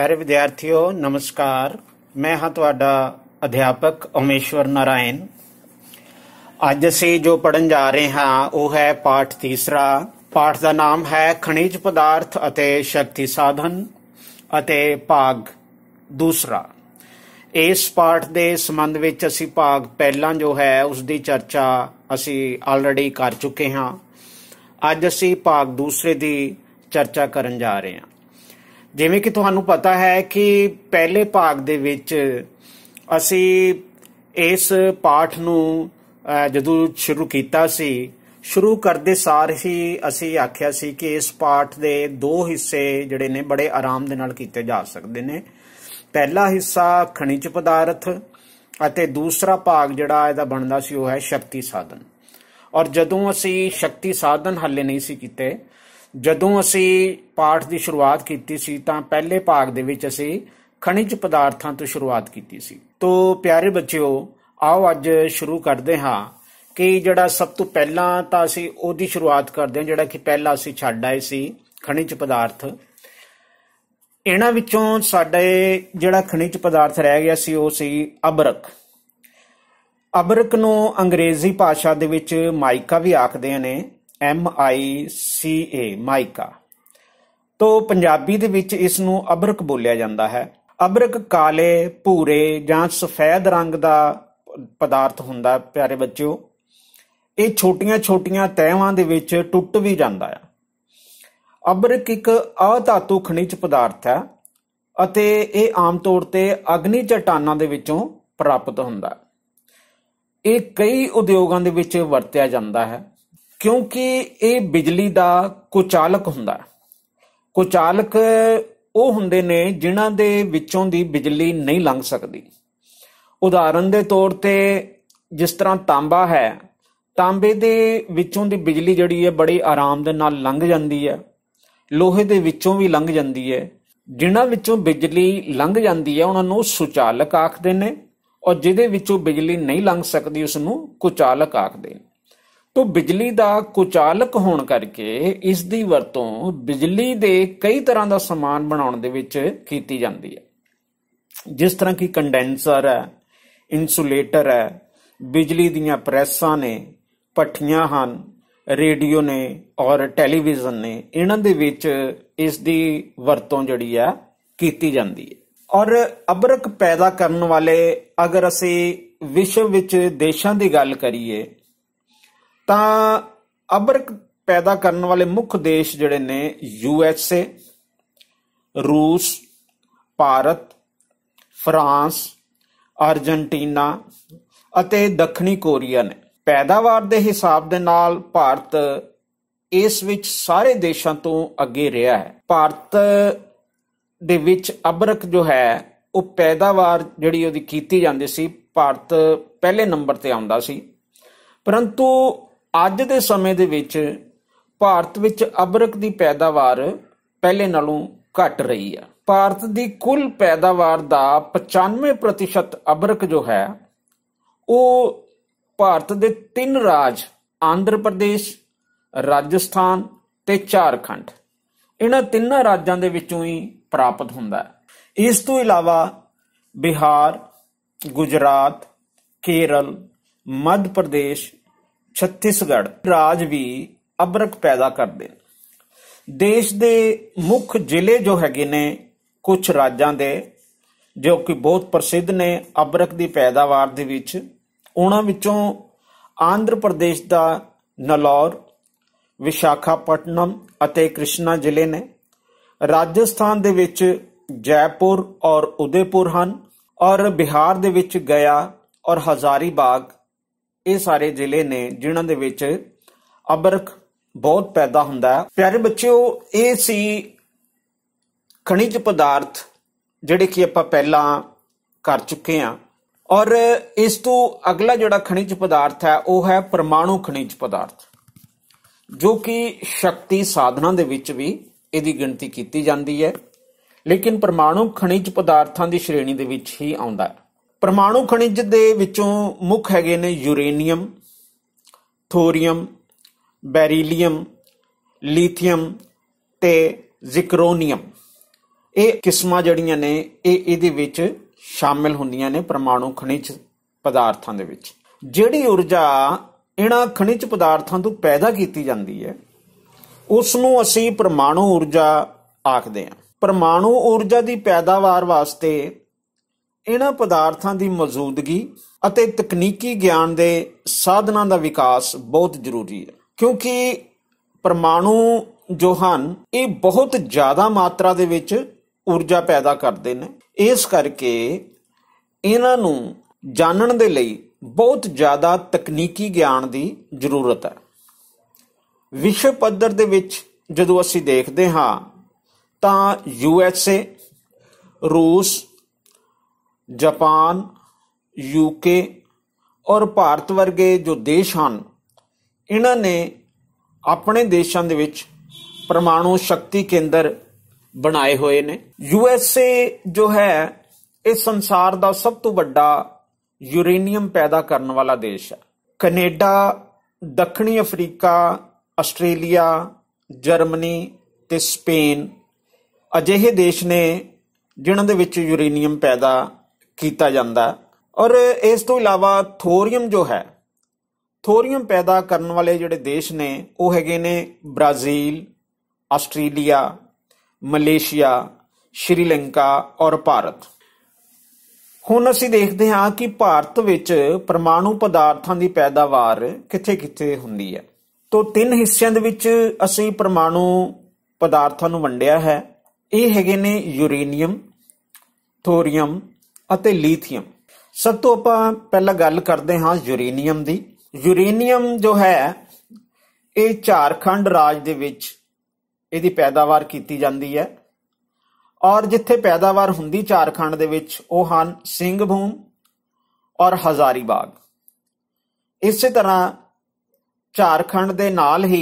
ਪਿਆਰੇ ਵਿਦਿਆਰਥੀਓ ਨਮਸਕਾਰ ਮੈਂ ਹਾਂ ਤੁਹਾਡਾ ਅਧਿਆਪਕ ਓਮੇਸ਼ਵਰ ਨਾਰਾਇਣ ਅੱਜ ਅਸੀਂ ਜੋ ਪੜਨ ਜਾ ਰਹੇ ਹਾਂ ਉਹ ਹੈ ਪਾਠ ਤੀਸਰਾ ਪਾਠ ਦਾ ਨਾਮ ਹੈ ਖਣਿਜ ਪਦਾਰਥ ਅਤੇ ਸ਼ਕਤੀ ਸਾਧਨ ਅਤੇ ਭਾਗ ਦੂਸਰਾ ਇਸ ਪਾਠ ਦੇ ਸੰਬੰਧ ਵਿੱਚ ਅਸੀਂ ਭਾਗ ਪਹਿਲਾਂ ਜੋ ਹੈ ਉਸ ਦੀ ਚਰਚਾ ਅਸੀਂ ਆਲਰੇਡੀ ਕਰ ਚੁੱਕੇ ਹਾਂ ਅੱਜ ਅਸੀਂ ਭਾਗ ਦੂਸਰੇ ਦੀ ਚਰਚਾ ਕਰਨ ਜਾ ਰਹੇ ਹਾਂ ਜਿਵੇਂ ਕਿ ਤੁਹਾਨੂੰ ਪਤਾ ਹੈ ਕਿ ਪਹਿਲੇ ਭਾਗ ਦੇ ਵਿੱਚ ਅਸੀਂ ਇਸ ਪਾਠ ਨੂੰ ਜਦੋਂ ਸ਼ੁਰੂ ਕੀਤਾ ਸੀ ਸ਼ੁਰੂ ਕਰਦੇ ਸਾਰ ਹੀ ਅਸੀਂ ਆਖਿਆ ਸੀ ਕਿ ਇਸ ਪਾਠ ਦੇ ਦੋ ਹਿੱਸੇ ਜਿਹੜੇ ਨੇ ਬੜੇ ਆਰਾਮ ਦੇ ਨਾਲ ਕੀਤੇ ਜਾ ਸਕਦੇ ਨੇ ਪਹਿਲਾ ਹਿੱਸਾ ਖਣਿਜ ਪਦਾਰਥ ਅਤੇ ਦੂਸਰਾ ਭਾਗ ਜਿਹੜਾ ਇਹਦਾ ਬਣਦਾ ਸੀ ਉਹ ਹੈ ਸ਼ਕਤੀ ਸਾਧਨ ਔਰ ਜਦੋਂ ਅਸੀਂ ਸ਼ਕਤੀ ਸਾਧਨ ਹੱਲੇ ਨਹੀਂ ਸੀ ਕੀਤੇ ਜਦੋਂ ਅਸੀਂ ਪਾਠ ਦੀ ਸ਼ੁਰੂਆਤ ਕੀਤੀ ਸੀ ਤਾਂ ਪਹਿਲੇ ਭਾਗ ਦੇ ਵਿੱਚ ਅਸੀਂ ਖਣਿਜ ਪਦਾਰਥਾਂ ਤੋਂ ਸ਼ੁਰੂਆਤ ਕੀਤੀ ਸੀ ਤੋਂ ਪਿਆਰੇ ਬੱਚਿਓ ਆਓ ਅੱਜ ਸ਼ੁਰੂ ਕਰਦੇ ਹਾਂ ਕਿ ਜਿਹੜਾ ਸਭ ਤੋਂ ਪਹਿਲਾਂ ਤਾਂ ਅਸੀਂ ਉਹਦੀ ਸ਼ੁਰੂਆਤ ਕਰਦੇ ਹਾਂ ਜਿਹੜਾ ਕਿ ਪਹਿਲਾਂ ਅਸੀਂ ਛੱਡ ਆਏ ਸੀ ਖਣਿਜ ਪਦਾਰਥ ਇਹਨਾਂ ਵਿੱਚੋਂ ਸਾਡੇ ਜਿਹੜਾ ਖਣਿਜ ਪਦਾਰਥ ਰਹਿ ਗਿਆ ਸੀ ਉਹ ਸੀ ਅਬਰਕ ਅਬਰਕ ਨੂੰ ਅੰਗਰੇਜ਼ੀ ਭਾਸ਼ਾ ਦੇ ਵਿੱਚ ਮਾਈਕਾ ਵੀ ਆਖਦੇ ਨੇ ਐਮ ਆਈ ਸੀ ਏ ਮਾਈਕਾ ਤੋਂ ਪੰਜਾਬੀ ਦੇ ਵਿੱਚ ਇਸ ਨੂੰ ਅਬਰਕ ਬੋਲਿਆ ਜਾਂਦਾ ਹੈ ਅਬਰਕ ਕਾਲੇ ਭੂਰੇ ਜਾਂ ਸਫੈਦ ਰੰਗ ਦਾ ਪਦਾਰਥ ਹੁੰਦਾ ਪਿਆਰੇ ਬੱਚਿਓ ਇਹ ਛੋਟੀਆਂ-ਛੋਟੀਆਂ ਤਹਿਵਾਂ ਦੇ ਵਿੱਚ ਟੁੱਟ ਵੀ ਜਾਂਦਾ ਹੈ ਅਬਰਕ ਇੱਕ ਅਧਾਤੂ ਖਣਿਜ ਪਦਾਰਥ ਹੈ ਅਤੇ ਇਹ ਆਮ ਤੌਰ ਤੇ ਅਗਨੀ ਚਟਾਨਾਂ ਦੇ ਵਿੱਚੋਂ ਪ੍ਰਾਪਤ ਹੁੰਦਾ ਹੈ ਇਹ ਕਈ ਉਦਯੋਗਾਂ ਦੇ ਵਿੱਚ ਵਰਤਿਆ ਜਾਂਦਾ ਹੈ ਕਿਉਂਕਿ ਇਹ ਬਿਜਲੀ ਦਾ ਕੁਚਾਲਕ ਹੁੰਦਾ ਹੈ ਕੁਚਾਲਕ ਉਹ ਹੁੰਦੇ ਨੇ ਜਿਨ੍ਹਾਂ ਦੇ ਵਿੱਚੋਂ ਦੀ ਬਿਜਲੀ ਨਹੀਂ ਲੰਘ ਸਕਦੀ ਉਦਾਹਰਨ ਦੇ ਤੌਰ ਤੇ ਜਿਸ ਤਰ੍ਹਾਂ ਤਾਂਬਾ ਹੈ ਤਾਂਬੇ ਦੇ ਵਿੱਚੋਂ ਦੀ ਬਿਜਲੀ ਜਿਹੜੀ ਹੈ ਬੜੇ ਆਰਾਮ ਦੇ ਨਾਲ ਲੰਘ ਜਾਂਦੀ ਹੈ ਲੋਹੇ ਦੇ ਵਿੱਚੋਂ ਵੀ ਲੰਘ ਜਾਂਦੀ ਹੈ ਜਿਨ੍ਹਾਂ ਵਿੱਚੋਂ ਬਿਜਲੀ ਲੰਘ ਜਾਂਦੀ ਹੈ ਉਹਨਾਂ ਨੂੰ ਸੁਚਾਲਕ ਆਖਦੇ ਨੇ ਔਰ ਜਿਹਦੇ ਵਿੱਚੋਂ ਬਿਜਲੀ ਨਹੀਂ ਲੰਘ ਸਕਦੀ ਉਸ ਨੂੰ ਕੁਚਾਲਕ ਆਖਦੇ ਨੇ ਤੋ ਬਿਜਲੀ ਦਾ ਕੁਚਾਲਕ ਹੋਣ ਕਰਕੇ ਇਸ ਦੀ ਵਰਤੋਂ ਬਿਜਲੀ ਦੇ ਕਈ ਤਰ੍ਹਾਂ ਦਾ ਸਮਾਨ ਬਣਾਉਣ ਦੇ ਵਿੱਚ ਕੀਤੀ ਜਾਂਦੀ ਹੈ ਜਿਸ ਤਰ੍ਹਾਂ ਕਿ ਕੰਡੈਂਸਰ ਹੈ ਇਨਸੂਲੇਟਰ ਹੈ ਬਿਜਲੀ ਦੀਆਂ ਪ੍ਰੈਸਾਂ ਨੇ ਪੱਠੀਆਂ ਹਨ ਰੇਡੀਓ ਨੇ ਔਰ ਟੈਲੀਵਿਜ਼ਨ ਨੇ ਇਹਨਾਂ ਦੇ ਵਿੱਚ ਇਸ ਦੀ ਵਰਤੋਂ ਜਿਹੜੀ ਆ ਕੀਤੀ ਜਾਂਦੀ ਹੈ ਔਰ ਅਬਰਕ ਪੈਦਾ ਕਰਨ ਵਾਲੇ ਅਗਰ ਅਸੀਂ ਵਿਸ਼ਵ ਵਿੱਚ ਦੇਸ਼ਾਂ ਦੀ ਗੱਲ ਕਰੀਏ ਤਾਂ ਅਬਰਕ ਪੈਦਾ ਕਰਨ ਵਾਲੇ ਮੁੱਖ ਦੇਸ਼ ਜਿਹੜੇ ਨੇ ਯੂ ਐਸ ਏ ਰੂਸ ਭਾਰਤ ਫਰਾਂਸ ਅਰਜنٹੀਨਾ ਅਤੇ ਦੱਖਣੀ ਕੋਰੀਆ ਨੇ ਪੈਦਾਵਾਰ ਦੇ ਹਿਸਾਬ ਦੇ ਨਾਲ ਭਾਰਤ ਇਸ ਵਿੱਚ ਸਾਰੇ ਦੇਸ਼ਾਂ ਤੋਂ ਅੱਗੇ ਰਿਹਾ ਹੈ ਭਾਰਤ ਦੇ ਵਿੱਚ ਅਬਰਕ ਜੋ ਹੈ ਉਹ ਪੈਦਾਵਾਰ ਜਿਹੜੀ ਉਹਦੀ ਕੀਤੀ ਜਾਂਦੀ ਸੀ ਭਾਰਤ ਪਹਿਲੇ ਨੰਬਰ ਤੇ ਆਉਂਦਾ ਸੀ ਪਰੰਤੂ ਅੱਜ ਦੇ ਸਮੇਂ ਦੇ ਵਿੱਚ ਭਾਰਤ ਵਿੱਚ ਅਬਰਕ ਦੀ ਪੈਦਾਵਾਰ ਪਹਿਲੇ ਨਾਲੋਂ ਘਟ ਰਹੀ ਹੈ ਭਾਰਤ ਦੀ ਕੁੱਲ ਪੈਦਾਵਾਰ ਦਾ 95% ਅਬਰਕ ਜੋ ਹੈ ਉਹ ਭਾਰਤ ਦੇ ਤਿੰਨ ਰਾਜ ਆਂਧਰ ਪ੍ਰਦੇਸ਼ ਰਾਜਸਥਾਨ ਤੇ ਝਾਰਖੰਡ ਇਹਨਾਂ ਤਿੰਨਾਂ ਰਾਜਾਂ ਦੇ ਵਿੱਚੋਂ ਹੀ ਪ੍ਰਾਪਤ ਹੁੰਦਾ ਹੈ ਇਸ ਤੋਂ ਇਲਾਵਾ ਬਿਹਾਰ ਗੁਜਰਾਤ ਕੇਰਲ ਮੱਧ ਪ੍ਰਦੇਸ਼ ਛੱਤੀਸਗੜ੍ਹ ਰਾਜ ਵੀ ਅਬਰਕ ਪੈਦਾ ਕਰਦੇ ਦੇਸ਼ ਦੇ ਮੁੱਖ ਜ਼ਿਲ੍ਹੇ ਜੋ ਹੈਗੇ ਨੇ ਕੁਝ ਰਾਜਾਂ ਦੇ ਜੋ ਕਿ ਬਹੁਤ ਪ੍ਰਸਿੱਧ ਨੇ ਅਬਰਕ ਦੀ ਪੈਦਾਵਾਰ ਦੇ ਵਿੱਚ ਉਹਨਾਂ ਵਿੱਚੋਂ ਆਂਧਰ ਪ੍ਰਦੇਸ਼ ਦਾ ਨਲੌਰ ਵਿਸ਼ਾਖਾਪਟਨਮ ਅਤੇ ਕ੍ਰਿਸ਼ਨਾ ਜ਼ਿਲ੍ਹੇ ਨੇ ਰਾਜਸਥਾਨ ਦੇ ਵਿੱਚ ਜੈਪੁਰ ਔਰ ਉਦੈਪੁਰ ਹਨ ਔਰ ਬਿਹਾਰ ਦੇ ਵਿੱਚ ਗਿਆ ਔਰ ਹਜ਼ਾਰੀਬਾਗ ਇਹ ਸਾਰੇ ਜ਼ਿਲ੍ਹੇ ਨੇ ਜਿਨ੍ਹਾਂ ਦੇ ਵਿੱਚ ਅਬਰਕ ਬਹੁਤ ਪੈਦਾ ਹੁੰਦਾ ਹੈ ਪਿਆਰੇ ਬੱਚਿਓ ਇਹ ਸੀ ਖਣਿਜ ਪਦਾਰਥ ਜਿਹੜੇ ਕਿ ਆਪਾਂ ਪਹਿਲਾਂ ਕਰ ਚੁੱਕੇ ਹਾਂ ਔਰ ਇਸ ਤੋਂ ਅਗਲਾ ਜਿਹੜਾ ਖਣਿਜ ਪਦਾਰਥ ਹੈ ਉਹ ਹੈ ਪਰਮਾਣੂ ਖਣਿਜ ਪਦਾਰਥ ਜੋ ਕਿ ਸ਼ਕਤੀ ਸਾਧਨਾਂ ਦੇ ਵਿੱਚ ਵੀ ਇਹਦੀ ਗਿਣਤੀ ਕੀਤੀ ਜਾਂਦੀ ਹੈ ਲੇਕਿਨ ਪਰਮਾਣੂ ਖਣਿਜ ਪਦਾਰਥਾਂ ਦੀ ਸ਼੍ਰੇਣੀ ਦੇ ਵਿੱਚ ਹੀ ਆਉਂਦਾ ਹੈ ਪਰਮਾਣੂ ਖਣਿਜ ਦੇ ਵਿੱਚੋਂ ਮੁੱਖ ਹੈਗੇ ਨੇ ਯੂਰੇਨੀਅਮ ਥੋਰੀਅਮ ਬੈਰੀਲੀਅਮ ਲੀਥੀਅਮ ਤੇ ਜ਼ਿਕਰੋਨੀਅਮ ਇਹ ਕਿਸਮਾਂ ਜਿਹੜੀਆਂ ਨੇ ਇਹ ਇਹਦੇ ਵਿੱਚ ਸ਼ਾਮਿਲ ਹੁੰਦੀਆਂ ਨੇ ਪਰਮਾਣੂ ਖਣਿਜ ਪਦਾਰਥਾਂ ਦੇ ਵਿੱਚ ਜਿਹੜੀ ਊਰਜਾ ਇਹਨਾਂ ਖਣਿਜ ਪਦਾਰਥਾਂ ਤੋਂ ਪੈਦਾ ਕੀਤੀ ਜਾਂਦੀ ਹੈ ਉਸ ਨੂੰ ਅਸੀਂ ਪਰਮਾਣੂ ਊਰਜਾ ਆਖਦੇ ਹਾਂ ਪਰਮਾਣੂ ਊਰਜਾ ਦੀ ਪੈਦਾਵਾਰ ਵਾਸਤੇ ਇਹਨਾਂ ਪਦਾਰਥਾਂ ਦੀ ਮੌਜੂਦਗੀ ਅਤੇ ਤਕਨੀਕੀ ਗਿਆਨ ਦੇ ਸਾਧਨਾਂ ਦਾ ਵਿਕਾਸ ਬਹੁਤ ਜ਼ਰੂਰੀ ਹੈ ਕਿਉਂਕਿ ਪਰਮਾਣੂ ਜੋ ਹਨ ਇਹ ਬਹੁਤ ਜ਼ਿਆਦਾ ਮਾਤਰਾ ਦੇ ਵਿੱਚ ਊਰਜਾ ਪੈਦਾ ਕਰਦੇ ਨੇ ਇਸ ਕਰਕੇ ਇਹਨਾਂ ਨੂੰ ਜਾਣਨ ਦੇ ਲਈ ਬਹੁਤ ਜ਼ਿਆਦਾ ਤਕਨੀਕੀ ਗਿਆਨ ਦੀ ਜ਼ਰੂਰਤ ਹੈ ਵਿਸ਼ਵ ਪੱਧਰ ਦੇ ਵਿੱਚ ਜਦੋਂ ਅਸੀਂ ਦੇਖਦੇ ਹਾਂ ਤਾਂ ਯੂ ਐਸ ਏ ਰੂਸ ਜਾਪਾਨ ਯੂਕੇ ਔਰ ਭਾਰਤ ਵਰਗੇ ਜੋ ਦੇਸ਼ ਹਨ ਇਹਨਾਂ ਨੇ ਆਪਣੇ ਦੇਸ਼ਾਂ ਦੇ ਵਿੱਚ ਪਰਮਾਣੂ ਸ਼ਕਤੀ ਕੇਂਦਰ ਬਣਾਏ ਹੋਏ ਨੇ ਯੂ ਐਸ ਏ ਜੋ ਹੈ ਇਹ ਸੰਸਾਰ ਦਾ ਸਭ ਤੋਂ ਵੱਡਾ ਯੂਰੇਨੀਅਮ ਪੈਦਾ ਕਰਨ ਵਾਲਾ ਦੇਸ਼ ਹੈ ਕੈਨੇਡਾ ਦੱਖਣੀ ਅਫਰੀਕਾ ਆਸਟ੍ਰੇਲੀਆ ਜਰਮਨੀ ਤੇ ਸਪੇਨ ਅਜਿਹੇ ਦੇਸ਼ ਨੇ ਜਿਨ੍ਹਾਂ ਦੇ ਵਿੱਚ ਯੂਰੇਨੀਅਮ ਪੈਦਾ ਕੀਤਾ ਜਾਂਦਾ ਔਰ ਇਸ ਤੋਂ ਇਲਾਵਾ ਥੋਰੀਅਮ ਜੋ ਹੈ ਥੋਰੀਅਮ ਪੈਦਾ ਕਰਨ ਵਾਲੇ ਜਿਹੜੇ ਦੇਸ਼ ਨੇ ਉਹ ਹੈਗੇ ਨੇ ਬ੍ਰਾਜ਼ੀਲ ਆਸਟ੍ਰੇਲੀਆ ਮਲੇਸ਼ੀਆ ਸ਼੍ਰੀਲੰਕਾ ਔਰ ਭਾਰਤ ਹੁਣ ਅਸੀਂ ਦੇਖਦੇ ਹਾਂ ਕਿ ਭਾਰਤ ਵਿੱਚ ਪਰਮਾਣੂ ਪਦਾਰਥਾਂ ਦੀ ਪੈਦਾਵਾਰ ਕਿੱਥੇ-ਕਿੱਥੇ ਹੁੰਦੀ ਹੈ ਤੋਂ ਤਿੰਨ ਹਿੱਸਿਆਂ ਦੇ ਵਿੱਚ ਅਸੀਂ ਪਰਮਾਣੂ ਪਦਾਰਥਾਂ ਨੂੰ ਵੰਡਿਆ ਹੈ ਇਹ ਹੈਗੇ ਨੇ ਯੂਰੇਨੀਅਮ ਥੋਰੀਅਮ ਅਤੇ ਲੀਥੀਅਮ ਸਭ ਤੋਂ ਆਪਾਂ ਪਹਿਲਾਂ ਗੱਲ ਕਰਦੇ ਹਾਂ ਯੂਰੇਨੀਅਮ ਦੀ ਯੂਰੇਨੀਅਮ ਜੋ ਹੈ ਇਹ ਝਾਰਖੰਡ ਰਾਜ ਦੇ ਵਿੱਚ ਇਹਦੀ ਪੈਦਾਵਾਰ ਕੀਤੀ ਜਾਂਦੀ ਹੈ ਔਰ ਜਿੱਥੇ ਪੈਦਾਵਾਰ ਹੁੰਦੀ ਝਾਰਖੰਡ ਦੇ ਵਿੱਚ ਉਹ ਹਨ ਸਿੰਘਭੂਮ ਔਰ ਹਜ਼ਾਰੀਬਾਗ ਇਸੇ ਤਰ੍ਹਾਂ ਝਾਰਖੰਡ ਦੇ ਨਾਲ ਹੀ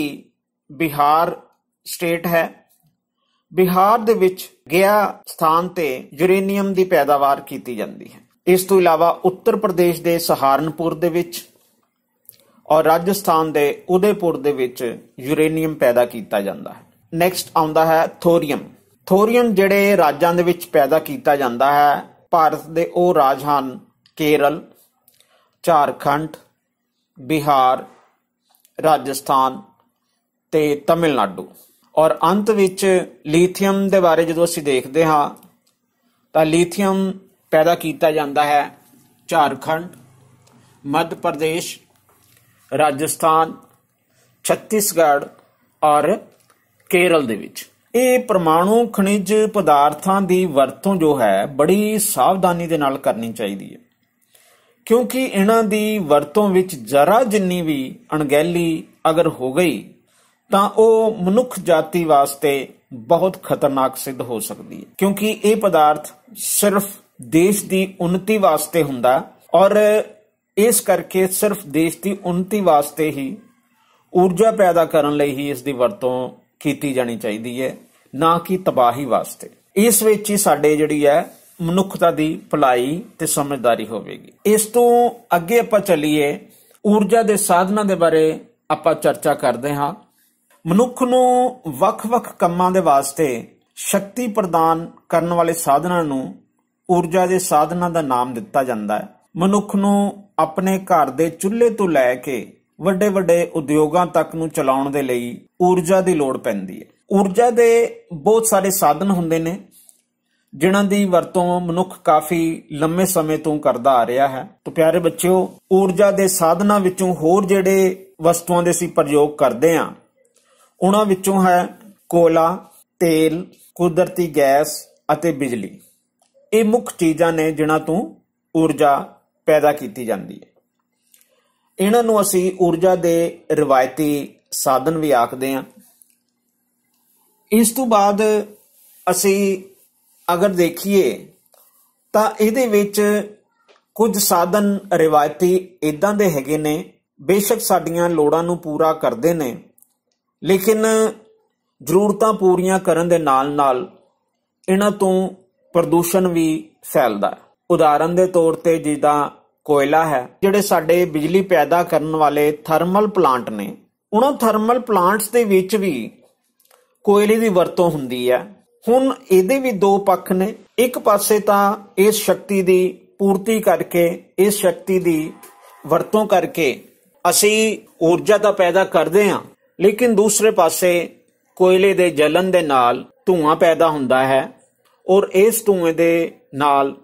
ਬਿਹਾਰ ਸਟੇਟ ਹੈ ਬਿਹਾਰ ਦੇ ਵਿੱਚ ਗਿਆ ਸਥਾਨ ਤੇ ਯੂਰੇਨੀਅਮ ਦੀ ਪੈਦਾਵਾਰ ਕੀਤੀ ਜਾਂਦੀ ਹੈ ਇਸ ਤੋਂ ਇਲਾਵਾ ਉੱਤਰ ਪ੍ਰਦੇਸ਼ ਦੇ ਸਹਾਰਨਪੁਰ ਦੇ ਵਿੱਚ ਔਰ ਰਾਜਸਥਾਨ ਦੇ ਉਦੈਪੁਰ ਦੇ ਵਿੱਚ ਯੂਰੇਨੀਅਮ ਪੈਦਾ ਕੀਤਾ ਜਾਂਦਾ ਹੈ ਨੈਕਸਟ ਆਉਂਦਾ ਹੈ ਥੋਰੀਅਮ ਥੋਰੀਅਮ ਜਿਹੜੇ ਰਾਜਾਂ ਦੇ ਵਿੱਚ ਪੈਦਾ ਕੀਤਾ ਜਾਂਦਾ ਹੈ ਭਾਰਤ ਦੇ ਉਹ ਰਾਜ ਹਨ ਕੇਰਲ ਝਾਰਖੰਡ ਬਿਹਾਰ ਰਾਜਸਥਾਨ ਤੇ ਤਮਿਲਨਾਡੂ ਔਰ ਅੰਤ ਵਿੱਚ ਲੀਥੀਅਮ ਦੇ ਬਾਰੇ ਜਦੋਂ ਅਸੀਂ ਦੇਖਦੇ ਹਾਂ ਤਾਂ ਲੀਥੀਅਮ ਪੈਦਾ ਕੀਤਾ ਜਾਂਦਾ ਹੈ ਝਾਰਖੰਡ ਮੱਧ ਪ੍ਰਦੇਸ਼ ਰਾਜਸਥਾਨ ਛੱਤੀਸਗੜ੍ਹ ਔਰ ਕੇਰਲ ਦੇ ਵਿੱਚ ਇਹ ਪਰਮਾਣੂ ਖਣਿਜ ਪਦਾਰਥਾਂ ਦੀ ਵਰਤੋਂ ਜੋ ਹੈ ਬੜੀ ਸਾਵਧਾਨੀ ਦੇ ਨਾਲ ਕਰਨੀ ਚਾਹੀਦੀ ਹੈ ਕਿਉਂਕਿ ਇਹਨਾਂ ਦੀ ਵਰਤੋਂ ਵਿੱਚ ਜ਼ਰਾ ਜਿੰਨੀ ਵੀ ਅਣਗਹਿਲੀ ਅਗਰ ਹੋ ਗਈ ਤਾਂ ਉਹ ਮਨੁੱਖ ਜਾਤੀ ਵਾਸਤੇ ਬਹੁਤ ਖਤਰਨਾਕ ਸਿੱਧ ਹੋ ਸਕਦੀ ਹੈ ਕਿਉਂਕਿ ਇਹ ਪਦਾਰਥ ਸਿਰਫ ਦੇਸ਼ ਦੀ ਉન્નਤੀ ਵਾਸਤੇ ਹੁੰਦਾ ਔਰ ਇਸ ਕਰਕੇ ਸਿਰਫ ਦੇਸ਼ ਦੀ ਉન્નਤੀ ਵਾਸਤੇ ਹੀ ਊਰਜਾ ਪੈਦਾ ਕਰਨ ਲਈ ਹੀ ਇਸ ਦੀ ਵਰਤੋਂ ਕੀਤੀ ਜਾਣੀ ਚਾਹੀਦੀ ਹੈ ਨਾ ਕਿ ਤਬਾਹੀ ਵਾਸਤੇ ਇਸ ਵਿੱਚ ਹੀ ਸਾਡੇ ਜਿਹੜੀ ਹੈ ਮਨੁੱਖਤਾ ਦੀ ਭਲਾਈ ਤੇ ਸਮਝਦਾਰੀ ਹੋਵੇਗੀ ਇਸ ਤੋਂ ਅੱਗੇ ਆਪਾਂ ਚੱਲੀਏ ਊਰਜਾ ਦੇ ਸਾਧਨਾਂ ਦੇ ਬਾਰੇ ਆਪਾਂ ਚਰਚਾ ਕਰਦੇ ਹਾਂ ਮਨੁੱਖ ਨੂੰ ਵੱਖ-ਵੱਖ ਕੰਮਾਂ ਦੇ ਵਾਸਤੇ ਸ਼ਕਤੀ ਪ੍ਰਦਾਨ ਕਰਨ ਵਾਲੇ ਸਾਧਨਾਂ ਨੂੰ ਊਰਜਾ ਦੇ ਸਾਧਨਾਂ ਦਾ ਨਾਮ ਦਿੱਤਾ ਜਾਂਦਾ ਹੈ ਮਨੁੱਖ ਨੂੰ ਆਪਣੇ ਘਰ ਦੇ ਚੁੱਲ੍ਹੇ ਤੋਂ ਲੈ ਕੇ ਵੱਡੇ-ਵੱਡੇ ਉਦਯੋਗਾਂ ਤੱਕ ਨੂੰ ਚਲਾਉਣ ਦੇ ਲਈ ਊਰਜਾ ਦੀ ਲੋੜ ਪੈਂਦੀ ਹੈ ਊਰਜਾ ਦੇ ਬਹੁਤ ਸਾਰੇ ਸਾਧਨ ਹੁੰਦੇ ਨੇ ਜਿਨ੍ਹਾਂ ਦੀ ਵਰਤੋਂ ਮਨੁੱਖ ਕਾਫੀ ਲੰਮੇ ਸਮੇਂ ਤੋਂ ਕਰਦਾ ਆ ਰਿਹਾ ਹੈ ਤਾਂ ਪਿਆਰੇ ਬੱਚਿਓ ਊਰਜਾ ਦੇ ਸਾਧਨਾਂ ਵਿੱਚੋਂ ਹੋਰ ਜਿਹੜੇ ਵਸਤੂਆਂ ਦੇ ਅਸੀਂ ਪ੍ਰਯੋਗ ਕਰਦੇ ਆਂ ਉਹਨਾਂ ਵਿੱਚੋਂ ਹੈ ਕੋਲਾ ਤੇਲ ਕੁਦਰਤੀ ਗੈਸ ਅਤੇ ਬਿਜਲੀ ਇਹ ਮੁੱਖ ਚੀਜ਼ਾਂ ਨੇ ਜਿਨ੍ਹਾਂ ਤੋਂ ਊਰਜਾ ਪੈਦਾ ਕੀਤੀ ਜਾਂਦੀ ਹੈ ਇਹਨਾਂ ਨੂੰ ਅਸੀਂ ਊਰਜਾ ਦੇ ਰਵਾਇਤੀ ਸਾਧਨ ਵੀ ਆਖਦੇ ਹਾਂ ਇਸ ਤੋਂ ਬਾਅਦ ਅਸੀਂ ਅਗਰ ਦੇਖੀਏ ਤਾਂ ਇਹਦੇ ਵਿੱਚ ਕੁਝ ਸਾਧਨ ਰਵਾਇਤੀ ਇਦਾਂ ਦੇ ਹੈਗੇ ਨੇ ਬੇਸ਼ੱਕ ਸਾਡੀਆਂ ਲੋੜਾਂ ਨੂੰ ਪੂਰਾ ਕਰਦੇ ਨੇ ਲੇਕਿਨ ਜ਼ਰੂਰਤਾਂ ਪੂਰੀਆਂ ਕਰਨ ਦੇ ਨਾਲ-ਨਾਲ ਇਹਨਾਂ ਤੋਂ ਪ੍ਰਦੂਸ਼ਣ ਵੀ ਫੈਲਦਾ ਹੈ ਉਦਾਹਰਨ ਦੇ ਤੌਰ ਤੇ ਜਿੱਦਾਂ ਕੋਇਲਾ ਹੈ ਜਿਹੜੇ ਸਾਡੇ ਬਿਜਲੀ ਪੈਦਾ ਕਰਨ ਵਾਲੇ ਥਰਮਲ ਪਲਾਂਟ ਨੇ ਉਹਨਾਂ ਥਰਮਲ ਪਲਾਂਟਸ ਦੇ ਵਿੱਚ ਵੀ ਕੋਇਲੇ ਦੀ ਵਰਤੋਂ ਹੁੰਦੀ ਹੈ ਹੁਣ ਇਹਦੇ ਵੀ ਦੋ ਪੱਖ ਨੇ ਇੱਕ ਪਾਸੇ ਤਾਂ ਇਸ ਸ਼ਕਤੀ ਦੀ ਪੂਰਤੀ ਕਰਕੇ ਇਸ ਸ਼ਕਤੀ ਦੀ ਵਰਤੋਂ ਕਰਕੇ ਅਸੀਂ ਊਰਜਾ ਦਾ ਪੈਦਾ ਕਰਦੇ ਹਾਂ ਲੇਕਿਨ ਦੂਸਰੇ ਪਾਸੇ ਕੋਇਲੇ ਦੇ ਜਲਨ ਦੇ ਨਾਲ ਧੂਆਂ ਪੈਦਾ ਹੁੰਦਾ ਹੈ ਔਰ ਇਸ ਧੂਏ ਦੇ ਨਾਲ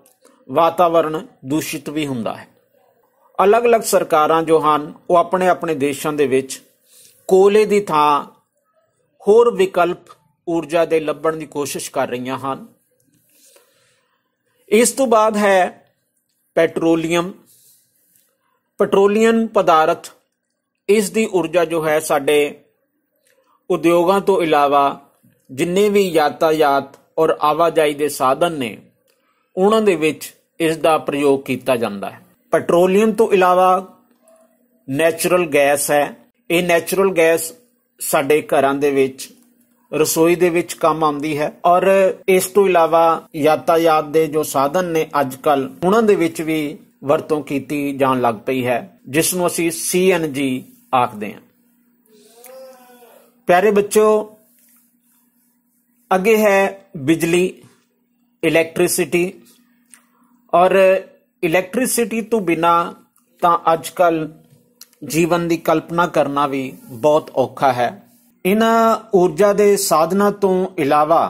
ਵਾਤਾਵਰਣ ਦੂਸ਼ਿਤ ਵੀ ਹੁੰਦਾ ਹੈ ਅਲੱਗ-ਅਲੱਗ ਸਰਕਾਰਾਂ ਜੋ ਹਨ ਉਹ ਆਪਣੇ ਆਪਣੇ ਦੇਸ਼ਾਂ ਦੇ ਵਿੱਚ ਕੋਲੇ ਦੀ ਥਾਂ ਹੋਰ ਵਿਕਲਪ ਊਰਜਾ ਦੇ ਲੱਭਣ ਦੀ ਕੋਸ਼ਿਸ਼ ਕਰ ਰਹੀਆਂ ਹਨ ਇਸ ਤੋਂ ਬਾਅਦ ਹੈ ਪੈਟਰੋਲੀਅਮ ਪੈਟਰੋਲੀਅਮ ਪਦਾਰਥ ਇਸ ਦੀ ਊਰਜਾ ਜੋ ਹੈ ਸਾਡੇ ਉਦਯੋਗਾਂ ਤੋਂ ਇਲਾਵਾ ਜਿੰਨੇ ਵੀ ਯਾਤਾਯਾਤ ਔਰ ਆਵਾਜਾਈ ਦੇ ਸਾਧਨ ਨੇ ਉਹਨਾਂ ਦੇ ਵਿੱਚ ਇਸ ਦਾ ਪ੍ਰਯੋਗ ਕੀਤਾ ਜਾਂਦਾ ਹੈ ਪੈਟਰੋਲੀਅਮ ਤੋਂ ਇਲਾਵਾ ਨੈਚੁਰਲ ਗੈਸ ਹੈ ਇਹ ਨੈਚੁਰਲ ਗੈਸ ਸਾਡੇ ਘਰਾਂ ਦੇ ਵਿੱਚ ਰਸੋਈ ਦੇ ਵਿੱਚ ਕੰਮ ਆਉਂਦੀ ਹੈ ਔਰ ਇਸ ਤੋਂ ਇਲਾਵਾ ਯਾਤਾਯਾਤ ਦੇ ਜੋ ਸਾਧਨ ਨੇ ਅੱਜ ਕੱਲ ਉਹਨਾਂ ਦੇ ਵਿੱਚ ਵੀ ਵਰਤੋਂ ਕੀਤੀ ਜਾਣ ਲੱਗ ਪਈ ਹੈ ਜਿਸ ਨੂੰ ਅਸੀਂ ਸੀਐਨਜੀ ਆਖਦੇ ਹਾਂ प्यारे बच्चों आगे है बिजली ਇਲੈਕਟ੍ਰਿਸਿਟੀ ਔਰ ਇਲੈਕਟ੍ਰਿਸਿਟੀ ਤੋਂ ਬਿਨਾ ਤਾਂ ਅੱਜ ਕੱਲ ਜੀਵਨ ਦੀ ਕਲਪਨਾ ਕਰਨਾ ਵੀ ਬਹੁਤ ਔਖਾ ਹੈ ਇਹਨਾਂ ਊਰਜਾ ਦੇ ਸਾਧਨਾਂ ਤੋਂ ਇਲਾਵਾ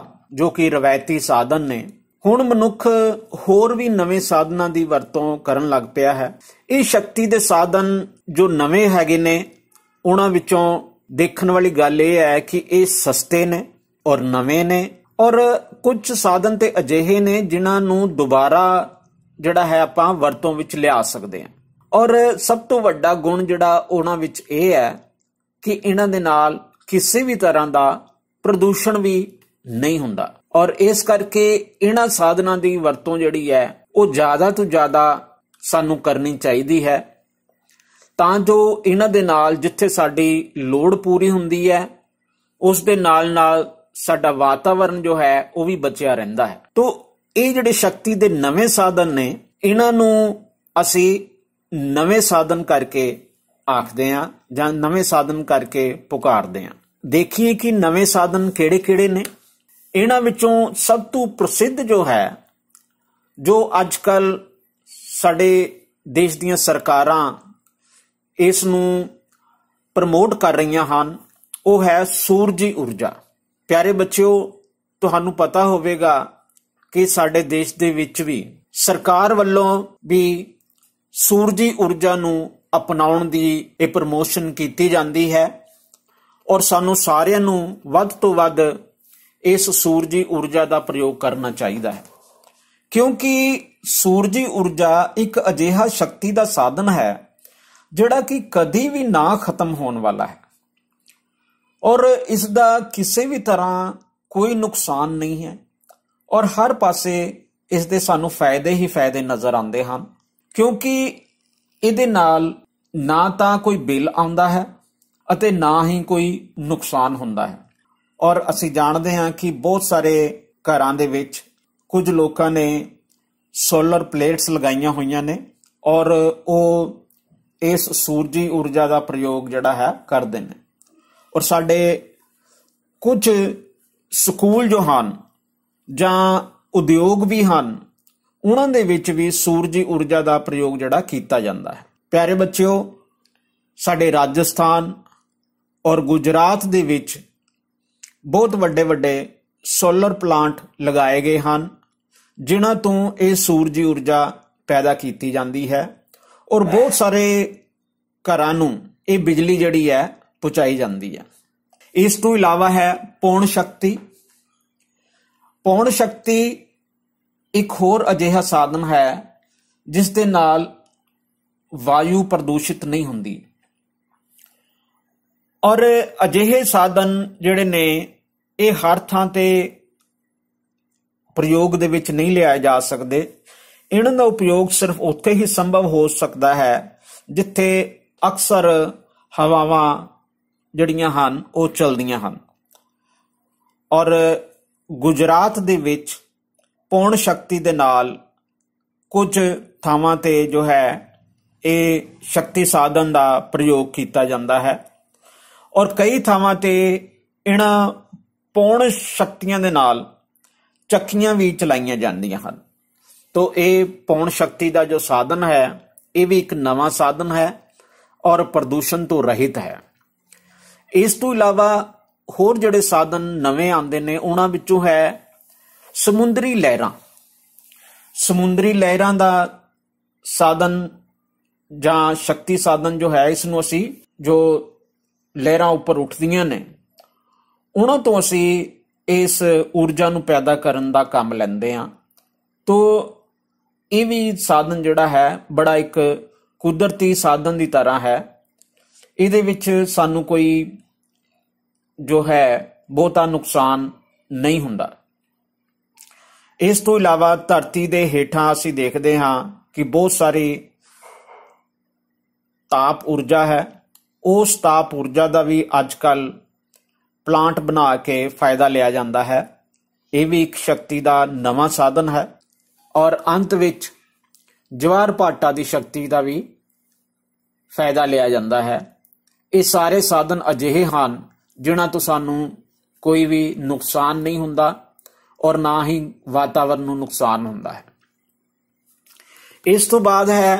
ਜੋ ਕਿ ਰਵਾਇਤੀ ਸਾਧਨ ਨੇ ਹੁਣ ਮਨੁੱਖ ਹੋਰ ਵੀ ਨਵੇਂ ਸਾਧਨਾਂ ਦੀ ਵਰਤੋਂ ਕਰਨ ਲੱਗ ਪਿਆ ਹੈ ਇਹ ਸ਼ਕਤੀ ਦੇ ਸਾਧਨ ਜੋ ਨਵੇਂ ਹੈਗੇ ਨੇ ਉਹਨਾਂ ਵਿੱਚੋਂ ਦੇਖਣ ਵਾਲੀ ਗੱਲ ਇਹ ਹੈ ਕਿ ਇਹ ਸਸਤੇ ਨੇ ਔਰ ਨਵੇਂ ਨੇ ਔਰ ਕੁਝ ਸਾਧਨ ਤੇ ਅਜਿਹੇ ਨੇ ਜਿਨ੍ਹਾਂ ਨੂੰ ਦੁਬਾਰਾ ਜਿਹੜਾ ਹੈ ਆਪਾਂ ਵਰਤੋਂ ਵਿੱਚ ਲਿਆ ਸਕਦੇ ਹਾਂ ਔਰ ਸਭ ਤੋਂ ਵੱਡਾ ਗੁਣ ਜਿਹੜਾ ਉਹਨਾਂ ਵਿੱਚ ਇਹ ਹੈ ਕਿ ਇਹਨਾਂ ਦੇ ਨਾਲ ਕਿਸੇ ਵੀ ਤਰ੍ਹਾਂ ਦਾ ਪ੍ਰਦੂਸ਼ਣ ਵੀ ਨਹੀਂ ਹੁੰਦਾ ਔਰ ਇਸ ਕਰਕੇ ਇਹਨਾਂ ਸਾਧਨਾਂ ਦੀ ਵਰਤੋਂ ਜਿਹੜੀ ਹੈ ਉਹ ਜ਼ਿਆਦਾ ਤੋਂ ਜ਼ਿਆਦਾ ਸਾਨੂੰ ਕਰਨੀ ਚਾਹੀਦੀ ਹੈ ਤਾਂ ਜੋ ਇਹਨਾਂ ਦੇ ਨਾਲ ਜਿੱਥੇ ਸਾਡੀ ਲੋੜ ਪੂਰੀ ਹੁੰਦੀ ਹੈ ਉਸ ਦੇ ਨਾਲ ਨਾਲ ਸਾਡਾ ਵਾਤਾਵਰਣ ਜੋ ਹੈ ਉਹ ਵੀ ਬਚਿਆ ਰਹਿੰਦਾ ਹੈ ਤੋਂ ਇਹ ਜਿਹੜੇ ਸ਼ਕਤੀ ਦੇ ਨਵੇਂ ਸਾਧਨ ਨੇ ਇਹਨਾਂ ਨੂੰ ਅਸੀਂ ਨਵੇਂ ਸਾਧਨ ਕਰਕੇ ਆਖਦੇ ਆ ਜਾਂ ਨਵੇਂ ਸਾਧਨ ਕਰਕੇ ਪੁਕਾਰਦੇ ਆ ਦੇਖੀਏ ਕਿ ਨਵੇਂ ਸਾਧਨ ਕਿਹੜੇ-ਕਿਹੜੇ ਨੇ ਇਹਨਾਂ ਵਿੱਚੋਂ ਸਭ ਤੋਂ ਪ੍ਰਸਿੱਧ ਜੋ ਹੈ ਜੋ ਅੱਜਕੱਲ ਸਾਡੇ ਦੇਸ਼ ਦੀਆਂ ਸਰਕਾਰਾਂ ਇਸ ਨੂੰ ਪ੍ਰਮੋਟ ਕਰ ਰਹੀਆਂ ਹਨ ਉਹ ਹੈ ਸੂਰਜੀ ਊਰਜਾ ਪਿਆਰੇ ਬੱਚਿਓ ਤੁਹਾਨੂੰ ਪਤਾ ਹੋਵੇਗਾ ਕਿ ਸਾਡੇ ਦੇਸ਼ ਦੇ ਵਿੱਚ ਵੀ ਸਰਕਾਰ ਵੱਲੋਂ ਵੀ ਸੂਰਜੀ ਊਰਜਾ ਨੂੰ ਅਪਣਾਉਣ ਦੀ ਇਹ ਪ੍ਰਮੋਸ਼ਨ ਕੀਤੀ ਜਾਂਦੀ ਹੈ ਔਰ ਸਾਨੂੰ ਸਾਰਿਆਂ ਨੂੰ ਵੱਧ ਤੋਂ ਵੱਧ ਇਸ ਸੂਰਜੀ ਊਰਜਾ ਦਾ ਪ੍ਰਯੋਗ ਕਰਨਾ ਚਾਹੀਦਾ ਹੈ ਕਿਉਂਕਿ ਸੂਰਜੀ ਊਰਜਾ ਇੱਕ ਅਜਿਹਾ ਸ਼ਕਤੀ ਦਾ ਸਾਧਨ ਹੈ ਜਿਹੜਾ ਕਿ ਕਦੀ ਵੀ ਨਾ ਖਤਮ ਹੋਣ ਵਾਲਾ ਹੈ ਔਰ ਇਸ ਦਾ ਕਿਸੇ ਵੀ ਤਰ੍ਹਾਂ ਕੋਈ ਨੁਕਸਾਨ ਨਹੀਂ ਹੈ ਔਰ ਹਰ ਪਾਸੇ ਇਸ ਦੇ ਸਾਨੂੰ ਫਾਇਦੇ ਹੀ ਫਾਇਦੇ ਨਜ਼ਰ ਆਉਂਦੇ ਹਨ ਕਿਉਂਕਿ ਇਹਦੇ ਨਾਲ ਨਾ ਤਾਂ ਕੋਈ ਬਿੱਲ ਆਉਂਦਾ ਹੈ ਅਤੇ ਨਾ ਹੀ ਕੋਈ ਨੁਕਸਾਨ ਹੁੰਦਾ ਹੈ ਔਰ ਅਸੀਂ ਜਾਣਦੇ ਹਾਂ ਕਿ ਬਹੁਤ ਸਾਰੇ ਘਰਾਂ ਦੇ ਵਿੱਚ ਕੁਝ ਲੋਕਾਂ ਨੇ ਸੋਲਰ ਪਲੇਟਸ ਲਗਾਈਆਂ ਹੋਈਆਂ ਨੇ ਔਰ ਉਹ ਇਸ ਸੂਰਜੀ ਊਰਜਾ ਦਾ ਪ੍ਰਯੋਗ ਜਿਹੜਾ ਹੈ ਕਰਦੇ ਨੇ ਔਰ ਸਾਡੇ ਕੁਝ ਸਕੂਲ ਜੋ ਹਨ ਜਾਂ ਉਦਯੋਗ ਵੀ ਹਨ ਉਹਨਾਂ ਦੇ ਵਿੱਚ ਵੀ ਸੂਰਜੀ ਊਰਜਾ ਦਾ ਪ੍ਰਯੋਗ ਜਿਹੜਾ ਕੀਤਾ ਜਾਂਦਾ ਹੈ ਪਿਆਰੇ ਬੱਚਿਓ ਸਾਡੇ ਰਾਜਸਥਾਨ ਔਰ ਗੁਜਰਾਤ ਦੇ ਵਿੱਚ ਬਹੁਤ ਵੱਡੇ ਵੱਡੇ ਸੋਲਰ ਪਲਾਂਟ ਲਗਾਏ ਗਏ ਹਨ ਜਿਨ੍ਹਾਂ ਤੋਂ ਇਹ ਸੂਰਜੀ ਊਰਜਾ ਪੈਦਾ ਕੀਤੀ ਜਾਂਦੀ ਹੈ ਔਰ ਬਹੁਤ ਸਾਰੇ ਘਰਾਂ ਨੂੰ ਇਹ ਬਿਜਲੀ ਜਿਹੜੀ ਹੈ ਪਹੁੰਚਾਈ ਜਾਂਦੀ ਹੈ ਇਸ ਤੋਂ ਇਲਾਵਾ ਹੈ ਪੌਣ ਸ਼ਕਤੀ ਪੌਣ ਸ਼ਕਤੀ ਇੱਕ ਹੋਰ ਅਜਿਹਾ ਸਾਧਨ ਹੈ ਜਿਸ ਦੇ ਨਾਲ ਵਾਯੂ ਪ੍ਰਦੂਸ਼ਿਤ ਨਹੀਂ ਹੁੰਦੀ ਔਰ ਅਜਿਹੇ ਸਾਧਨ ਜਿਹੜੇ ਨੇ ਇਹ ਹਰ ਥਾਂ ਤੇ ਪ੍ਰਯੋਗ ਦੇ ਵਿੱਚ ਨਹੀਂ ਲਿਆਏ ਜਾ ਸਕਦੇ ਇਹਨਾਂ ਦਾ ਉਪਯੋਗ ਸਿਰਫ ਉੱਥੇ ਹੀ ਸੰਭਵ ਹੋ ਸਕਦਾ ਹੈ ਜਿੱਥੇ ਅਕਸਰ ਹਵਾਵਾਂ ਜਿਹੜੀਆਂ ਹਨ ਉਹ ਚਲਦੀਆਂ ਹਨ ਔਰ ਗੁਜਰਾਤ ਦੇ ਵਿੱਚ ਪੌਣ ਸ਼ਕਤੀ ਦੇ ਨਾਲ ਕੁਝ ਥਾਵਾਂ ਤੇ ਜੋ ਹੈ ਇਹ ਸ਼ਕਤੀ ਸਾਧਨ ਦਾ ਪ੍ਰਯੋਗ ਕੀਤਾ ਜਾਂਦਾ ਹੈ ਔਰ ਕਈ ਥਾਵਾਂ ਤੇ ਇਹਨਾਂ ਪੌਣ ਸ਼ਕਤੀਆਂ ਦੇ ਨਾਲ ਚੱਕੀਆਂ ਵੀ ਚਲਾਈਆਂ ਜਾਂਦੀਆਂ ਹਨ ਤੋ ਇਹ ਪੌਣ ਸ਼ਕਤੀ ਦਾ ਜੋ ਸਾਧਨ ਹੈ ਇਹ ਵੀ ਇੱਕ ਨਵਾਂ ਸਾਧਨ ਹੈ ਔਰ ਪ੍ਰਦੂਸ਼ਣ ਤੋਂ ਰਹਿਤ ਹੈ ਇਸ ਤੋਂ ਇਲਾਵਾ ਹੋਰ ਜਿਹੜੇ ਸਾਧਨ ਨਵੇਂ ਆਉਂਦੇ ਨੇ ਉਹਨਾਂ ਵਿੱਚੋਂ ਹੈ ਸਮੁੰਦਰੀ ਲਹਿਰਾਂ ਸਮੁੰਦਰੀ ਲਹਿਰਾਂ ਦਾ ਸਾਧਨ ਜਾਂ ਸ਼ਕਤੀ ਸਾਧਨ ਜੋ ਹੈ ਇਸ ਨੂੰ ਅਸੀਂ ਜੋ ਲਹਿਰਾਂ ਉੱਪਰ ਉੱਠਦੀਆਂ ਨੇ ਉਹਨਾਂ ਤੋਂ ਅਸੀਂ ਇਸ ਊਰਜਾ ਨੂੰ ਪੈਦਾ ਕਰਨ ਦਾ ਕੰਮ ਲੈਂਦੇ ਆ ਤੋਂ ਇਹ ਵੀ ਸਾਧਨ ਜਿਹੜਾ ਹੈ ਬੜਾ ਇੱਕ ਕੁਦਰਤੀ ਸਾਧਨ ਦੀ ਤਰ੍ਹਾਂ ਹੈ ਇਹਦੇ ਵਿੱਚ ਸਾਨੂੰ ਕੋਈ ਜੋ ਹੈ ਬਹੁਤਾ ਨੁਕਸਾਨ ਨਹੀਂ ਹੁੰਦਾ ਇਸ ਤੋਂ ਇਲਾਵਾ ਧਰਤੀ ਦੇ ਹੇਠਾਂ ਅਸੀਂ ਦੇਖਦੇ ਹਾਂ ਕਿ ਬਹੁਤ ਸਾਰੀ ਤਾਪ ਊਰਜਾ ਹੈ ਉਸ ਤਾਪ ਊਰਜਾ ਦਾ ਵੀ ਅੱਜ ਕੱਲ ਪਲਾਂਟ ਬਣਾ ਕੇ ਫਾਇਦਾ ਲਿਆ ਜਾਂਦਾ ਹੈ ਇਹ ਵੀ ਇੱਕ ਸ਼ਕਤੀ ਦਾ ਨਵਾਂ ਸਾਧਨ ਹੈ ਔਰ ਅੰਤ ਵਿੱਚ ਜਵਾਰ ਪਾਟਾ ਦੀ ਸ਼ਕਤੀ ਦਾ ਵੀ ਫਾਇਦਾ ਲਿਆ ਜਾਂਦਾ ਹੈ ਇਹ ਸਾਰੇ ਸਾਧਨ ਅਜਿਹੇ ਹਨ ਜਿਨ੍ਹਾਂ ਤੋਂ ਸਾਨੂੰ ਕੋਈ ਵੀ ਨੁਕਸਾਨ ਨਹੀਂ ਹੁੰਦਾ ਔਰ ਨਾ ਹੀ ਵਾਤਾਵਰਨ ਨੂੰ ਨੁਕਸਾਨ ਹੁੰਦਾ ਹੈ ਇਸ ਤੋਂ ਬਾਅਦ ਹੈ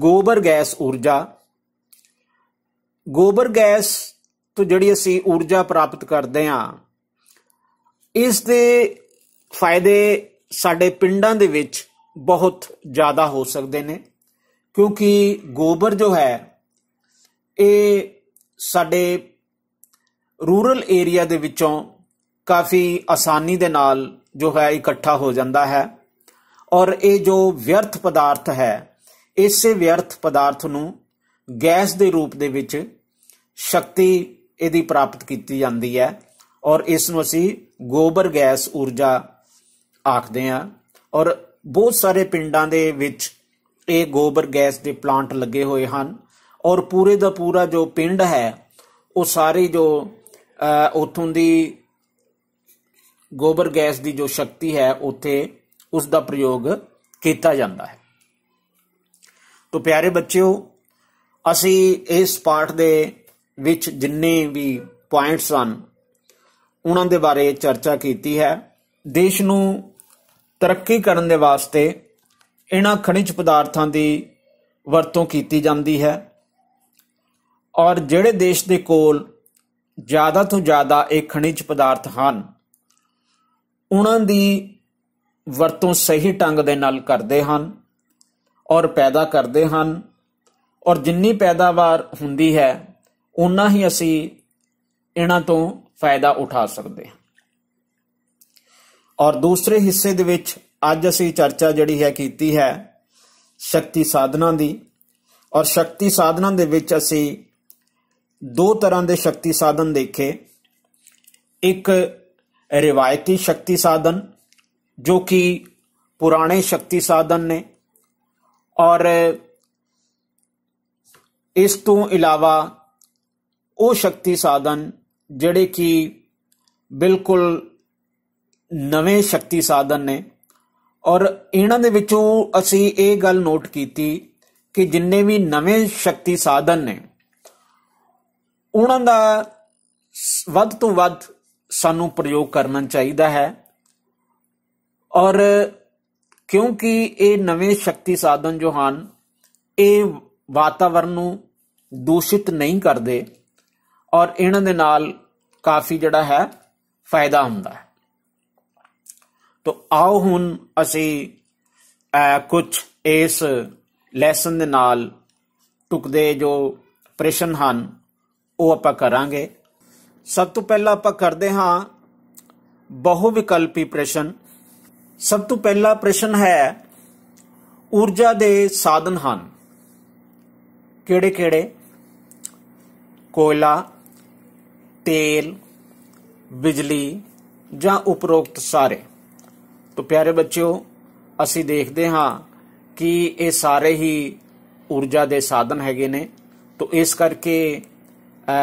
ਗੋਬਰ ਗੈਸ ਊਰਜਾ ਗੋਬਰ ਗੈਸ ਤੋਂ ਜਿਹੜੀ ਅਸੀਂ ਊਰਜਾ ਪ੍ਰਾਪਤ ਕਰਦੇ ਹਾਂ ਇਸ ਦੇ ਫਾਇਦੇ ਸਾਡੇ ਪਿੰਡਾਂ ਦੇ ਵਿੱਚ ਬਹੁਤ ਜ਼ਿਆਦਾ ਹੋ ਸਕਦੇ ਨੇ ਕਿਉਂਕਿ ਗੋਬਰ ਜੋ ਹੈ ਇਹ ਸਾਡੇ ਰੂਰਲ ਏਰੀਆ ਦੇ ਵਿੱਚੋਂ ਕਾਫੀ ਆਸਾਨੀ ਦੇ ਨਾਲ ਜੋ ਹੈ ਇਕੱਠਾ ਹੋ ਜਾਂਦਾ ਹੈ ਔਰ ਇਹ ਜੋ ਵਿਅਰਥ ਪਦਾਰਥ ਹੈ ਇਸੇ ਵਿਅਰਥ ਪਦਾਰਥ ਨੂੰ ਗੈਸ ਦੇ ਰੂਪ ਦੇ ਵਿੱਚ ਸ਼ਕਤੀ ਇਹਦੀ ਪ੍ਰਾਪਤ ਕੀਤੀ ਜਾਂਦੀ ਹੈ ਔਰ ਇਸ ਨੂੰ ਅਸੀਂ ਗੋਬਰ ਗੈਸ ਊਰਜਾ ਆਖਦੇ ਆ ਔਰ ਬਹੁਤ ਸਾਰੇ ਪਿੰਡਾਂ ਦੇ ਵਿੱਚ ਇਹ ਗੋਬਰ ਗੈਸ ਦੇ ਪਲਾਂਟ ਲੱਗੇ ਹੋਏ ਹਨ ਔਰ ਪੂਰੇ ਦਾ ਪੂਰਾ ਜੋ ਪਿੰਡ ਹੈ ਉਹ ਸਾਰੇ ਜੋ ਉਥੋਂ ਦੀ ਗੋਬਰ ਗੈਸ ਦੀ ਜੋ ਸ਼ਕਤੀ ਹੈ ਉਥੇ ਉਸ ਦਾ ਪ੍ਰਯੋਗ ਕੀਤਾ ਜਾਂਦਾ ਹੈ ਤੋ ਪਿਆਰੇ ਬੱਚਿਓ ਅਸੀਂ ਇਸ ਪਾਠ ਦੇ ਵਿੱਚ ਜਿੰਨੇ ਵੀ ਪੁਆਇੰਟਸ ਹਨ ਉਹਨਾਂ ਦੇ ਬਾਰੇ ਚਰਚਾ ਕੀਤੀ ਹੈ ਦੇਸ਼ ਨੂੰ ਤਰੱਕੀ ਕਰਨ ਦੇ ਵਾਸਤੇ ਇਹਨਾਂ ਖਣਿਜ ਪਦਾਰਥਾਂ ਦੀ ਵਰਤੋਂ ਕੀਤੀ ਜਾਂਦੀ ਹੈ ਔਰ ਜਿਹੜੇ ਦੇਸ਼ ਦੇ ਕੋਲ ਜ਼ਿਆਦਾ ਤੋਂ ਜ਼ਿਆਦਾ ਇਹ ਖਣਿਜ ਪਦਾਰਥ ਹਨ ਉਹਨਾਂ ਦੀ ਵਰਤੋਂ ਸਹੀ ਢੰਗ ਦੇ ਨਾਲ ਕਰਦੇ ਹਨ ਔਰ ਪੈਦਾ ਕਰਦੇ ਹਨ ਔਰ ਜਿੰਨੀ ਪੈਦਾਵਾਰ ਹੁੰਦੀ ਹੈ ਉਨਾ ਹੀ ਅਸੀਂ ਇਹਨਾਂ ਤੋਂ ਫਾਇਦਾ ਉਠਾ ਸਕਦੇ ਹਾਂ ਔਰ ਦੂਸਰੇ ਹਿੱਸੇ ਦੇ ਵਿੱਚ ਅੱਜ ਅਸੀਂ ਚਰਚਾ ਜਿਹੜੀ ਹੈ ਕੀਤੀ ਹੈ ਸ਼ਕਤੀ ਸਾਧਨਾ ਦੀ ਔਰ ਸ਼ਕਤੀ ਸਾਧਨਾ ਦੇ ਵਿੱਚ ਅਸੀਂ ਦੋ ਤਰ੍ਹਾਂ ਦੇ ਸ਼ਕਤੀ ਸਾਧਨ ਦੇਖੇ ਇੱਕ ਰਿਵਾਇਤੀ ਸ਼ਕਤੀ ਸਾਧਨ ਜੋ ਕਿ ਪੁਰਾਣੇ ਸ਼ਕਤੀ ਸਾਧਨ ਨੇ ਔਰ ਇਸ ਤੋਂ ਇਲਾਵਾ ਉਹ ਸ਼ਕਤੀ ਸਾਧਨ ਜਿਹੜੇ ਕਿ ਬਿਲਕੁਲ ਨਵੇਂ ਸ਼ਕਤੀ ਸਾਧਨ ਨੇ ਔਰ ਇਹਨਾਂ ਦੇ ਵਿੱਚੋਂ ਅਸੀਂ ਇਹ ਗੱਲ ਨੋਟ ਕੀਤੀ ਕਿ ਜਿੰਨੇ ਵੀ ਨਵੇਂ ਸ਼ਕਤੀ ਸਾਧਨ ਨੇ ਉਹਨਾਂ ਦਾ ਵੱਧ ਤੋਂ ਵੱਧ ਸਾਨੂੰ ਪ੍ਰਯੋਗ ਕਰਨਾ ਚਾਹੀਦਾ ਹੈ ਔਰ ਕਿਉਂਕਿ ਇਹ ਨਵੇਂ ਸ਼ਕਤੀ ਸਾਧਨ ਜੋ ਹਨ ਇਹ ਵਾਤਾਵਰਨ ਨੂੰ ਦੂਸ਼ਿਤ ਨਹੀਂ ਕਰਦੇ ਔਰ ਇਹਨਾਂ ਦੇ ਨਾਲ ਕਾਫੀ ਜਿਹੜਾ ਹੈ ਫਾਇਦਾ ਹੁੰਦਾ ਹੈ ਤੋ ਆਓ ਹੁਣ ਅਸੀਂ ਕੁਝ ਇਸ ਲੈਸਨ ਦੇ ਨਾਲ ਟੁਕਦੇ ਜੋ ਪ੍ਰਸ਼ਨ ਹਨ ਉਹ ਆਪਾਂ ਕਰਾਂਗੇ ਸਭ ਤੋਂ ਪਹਿਲਾਂ ਆਪਾਂ ਕਰਦੇ ਹਾਂ ਬਹੁ ਵਿਕਲਪੀ ਪ੍ਰਸ਼ਨ ਸਭ ਤੋਂ ਪਹਿਲਾ ਪ੍ਰਸ਼ਨ ਹੈ ਊਰਜਾ ਦੇ ਸਾਧਨ ਹਨ ਕਿਹੜੇ-ਕਿਹੜੇ ਕੋਇਲਾ ਤੇਲ ਬਿਜਲੀ ਜਾਂ ਉਪਰੋਕਤ ਸਾਰੇ ਤੋ ਪਿਆਰੇ ਬੱਚਿਓ ਅਸੀਂ ਦੇਖਦੇ ਹਾਂ ਕਿ ਇਹ ਸਾਰੇ ਹੀ ਊਰਜਾ ਦੇ ਸਾਧਨ ਹੈਗੇ ਨੇ ਤੋ ਇਸ ਕਰਕੇ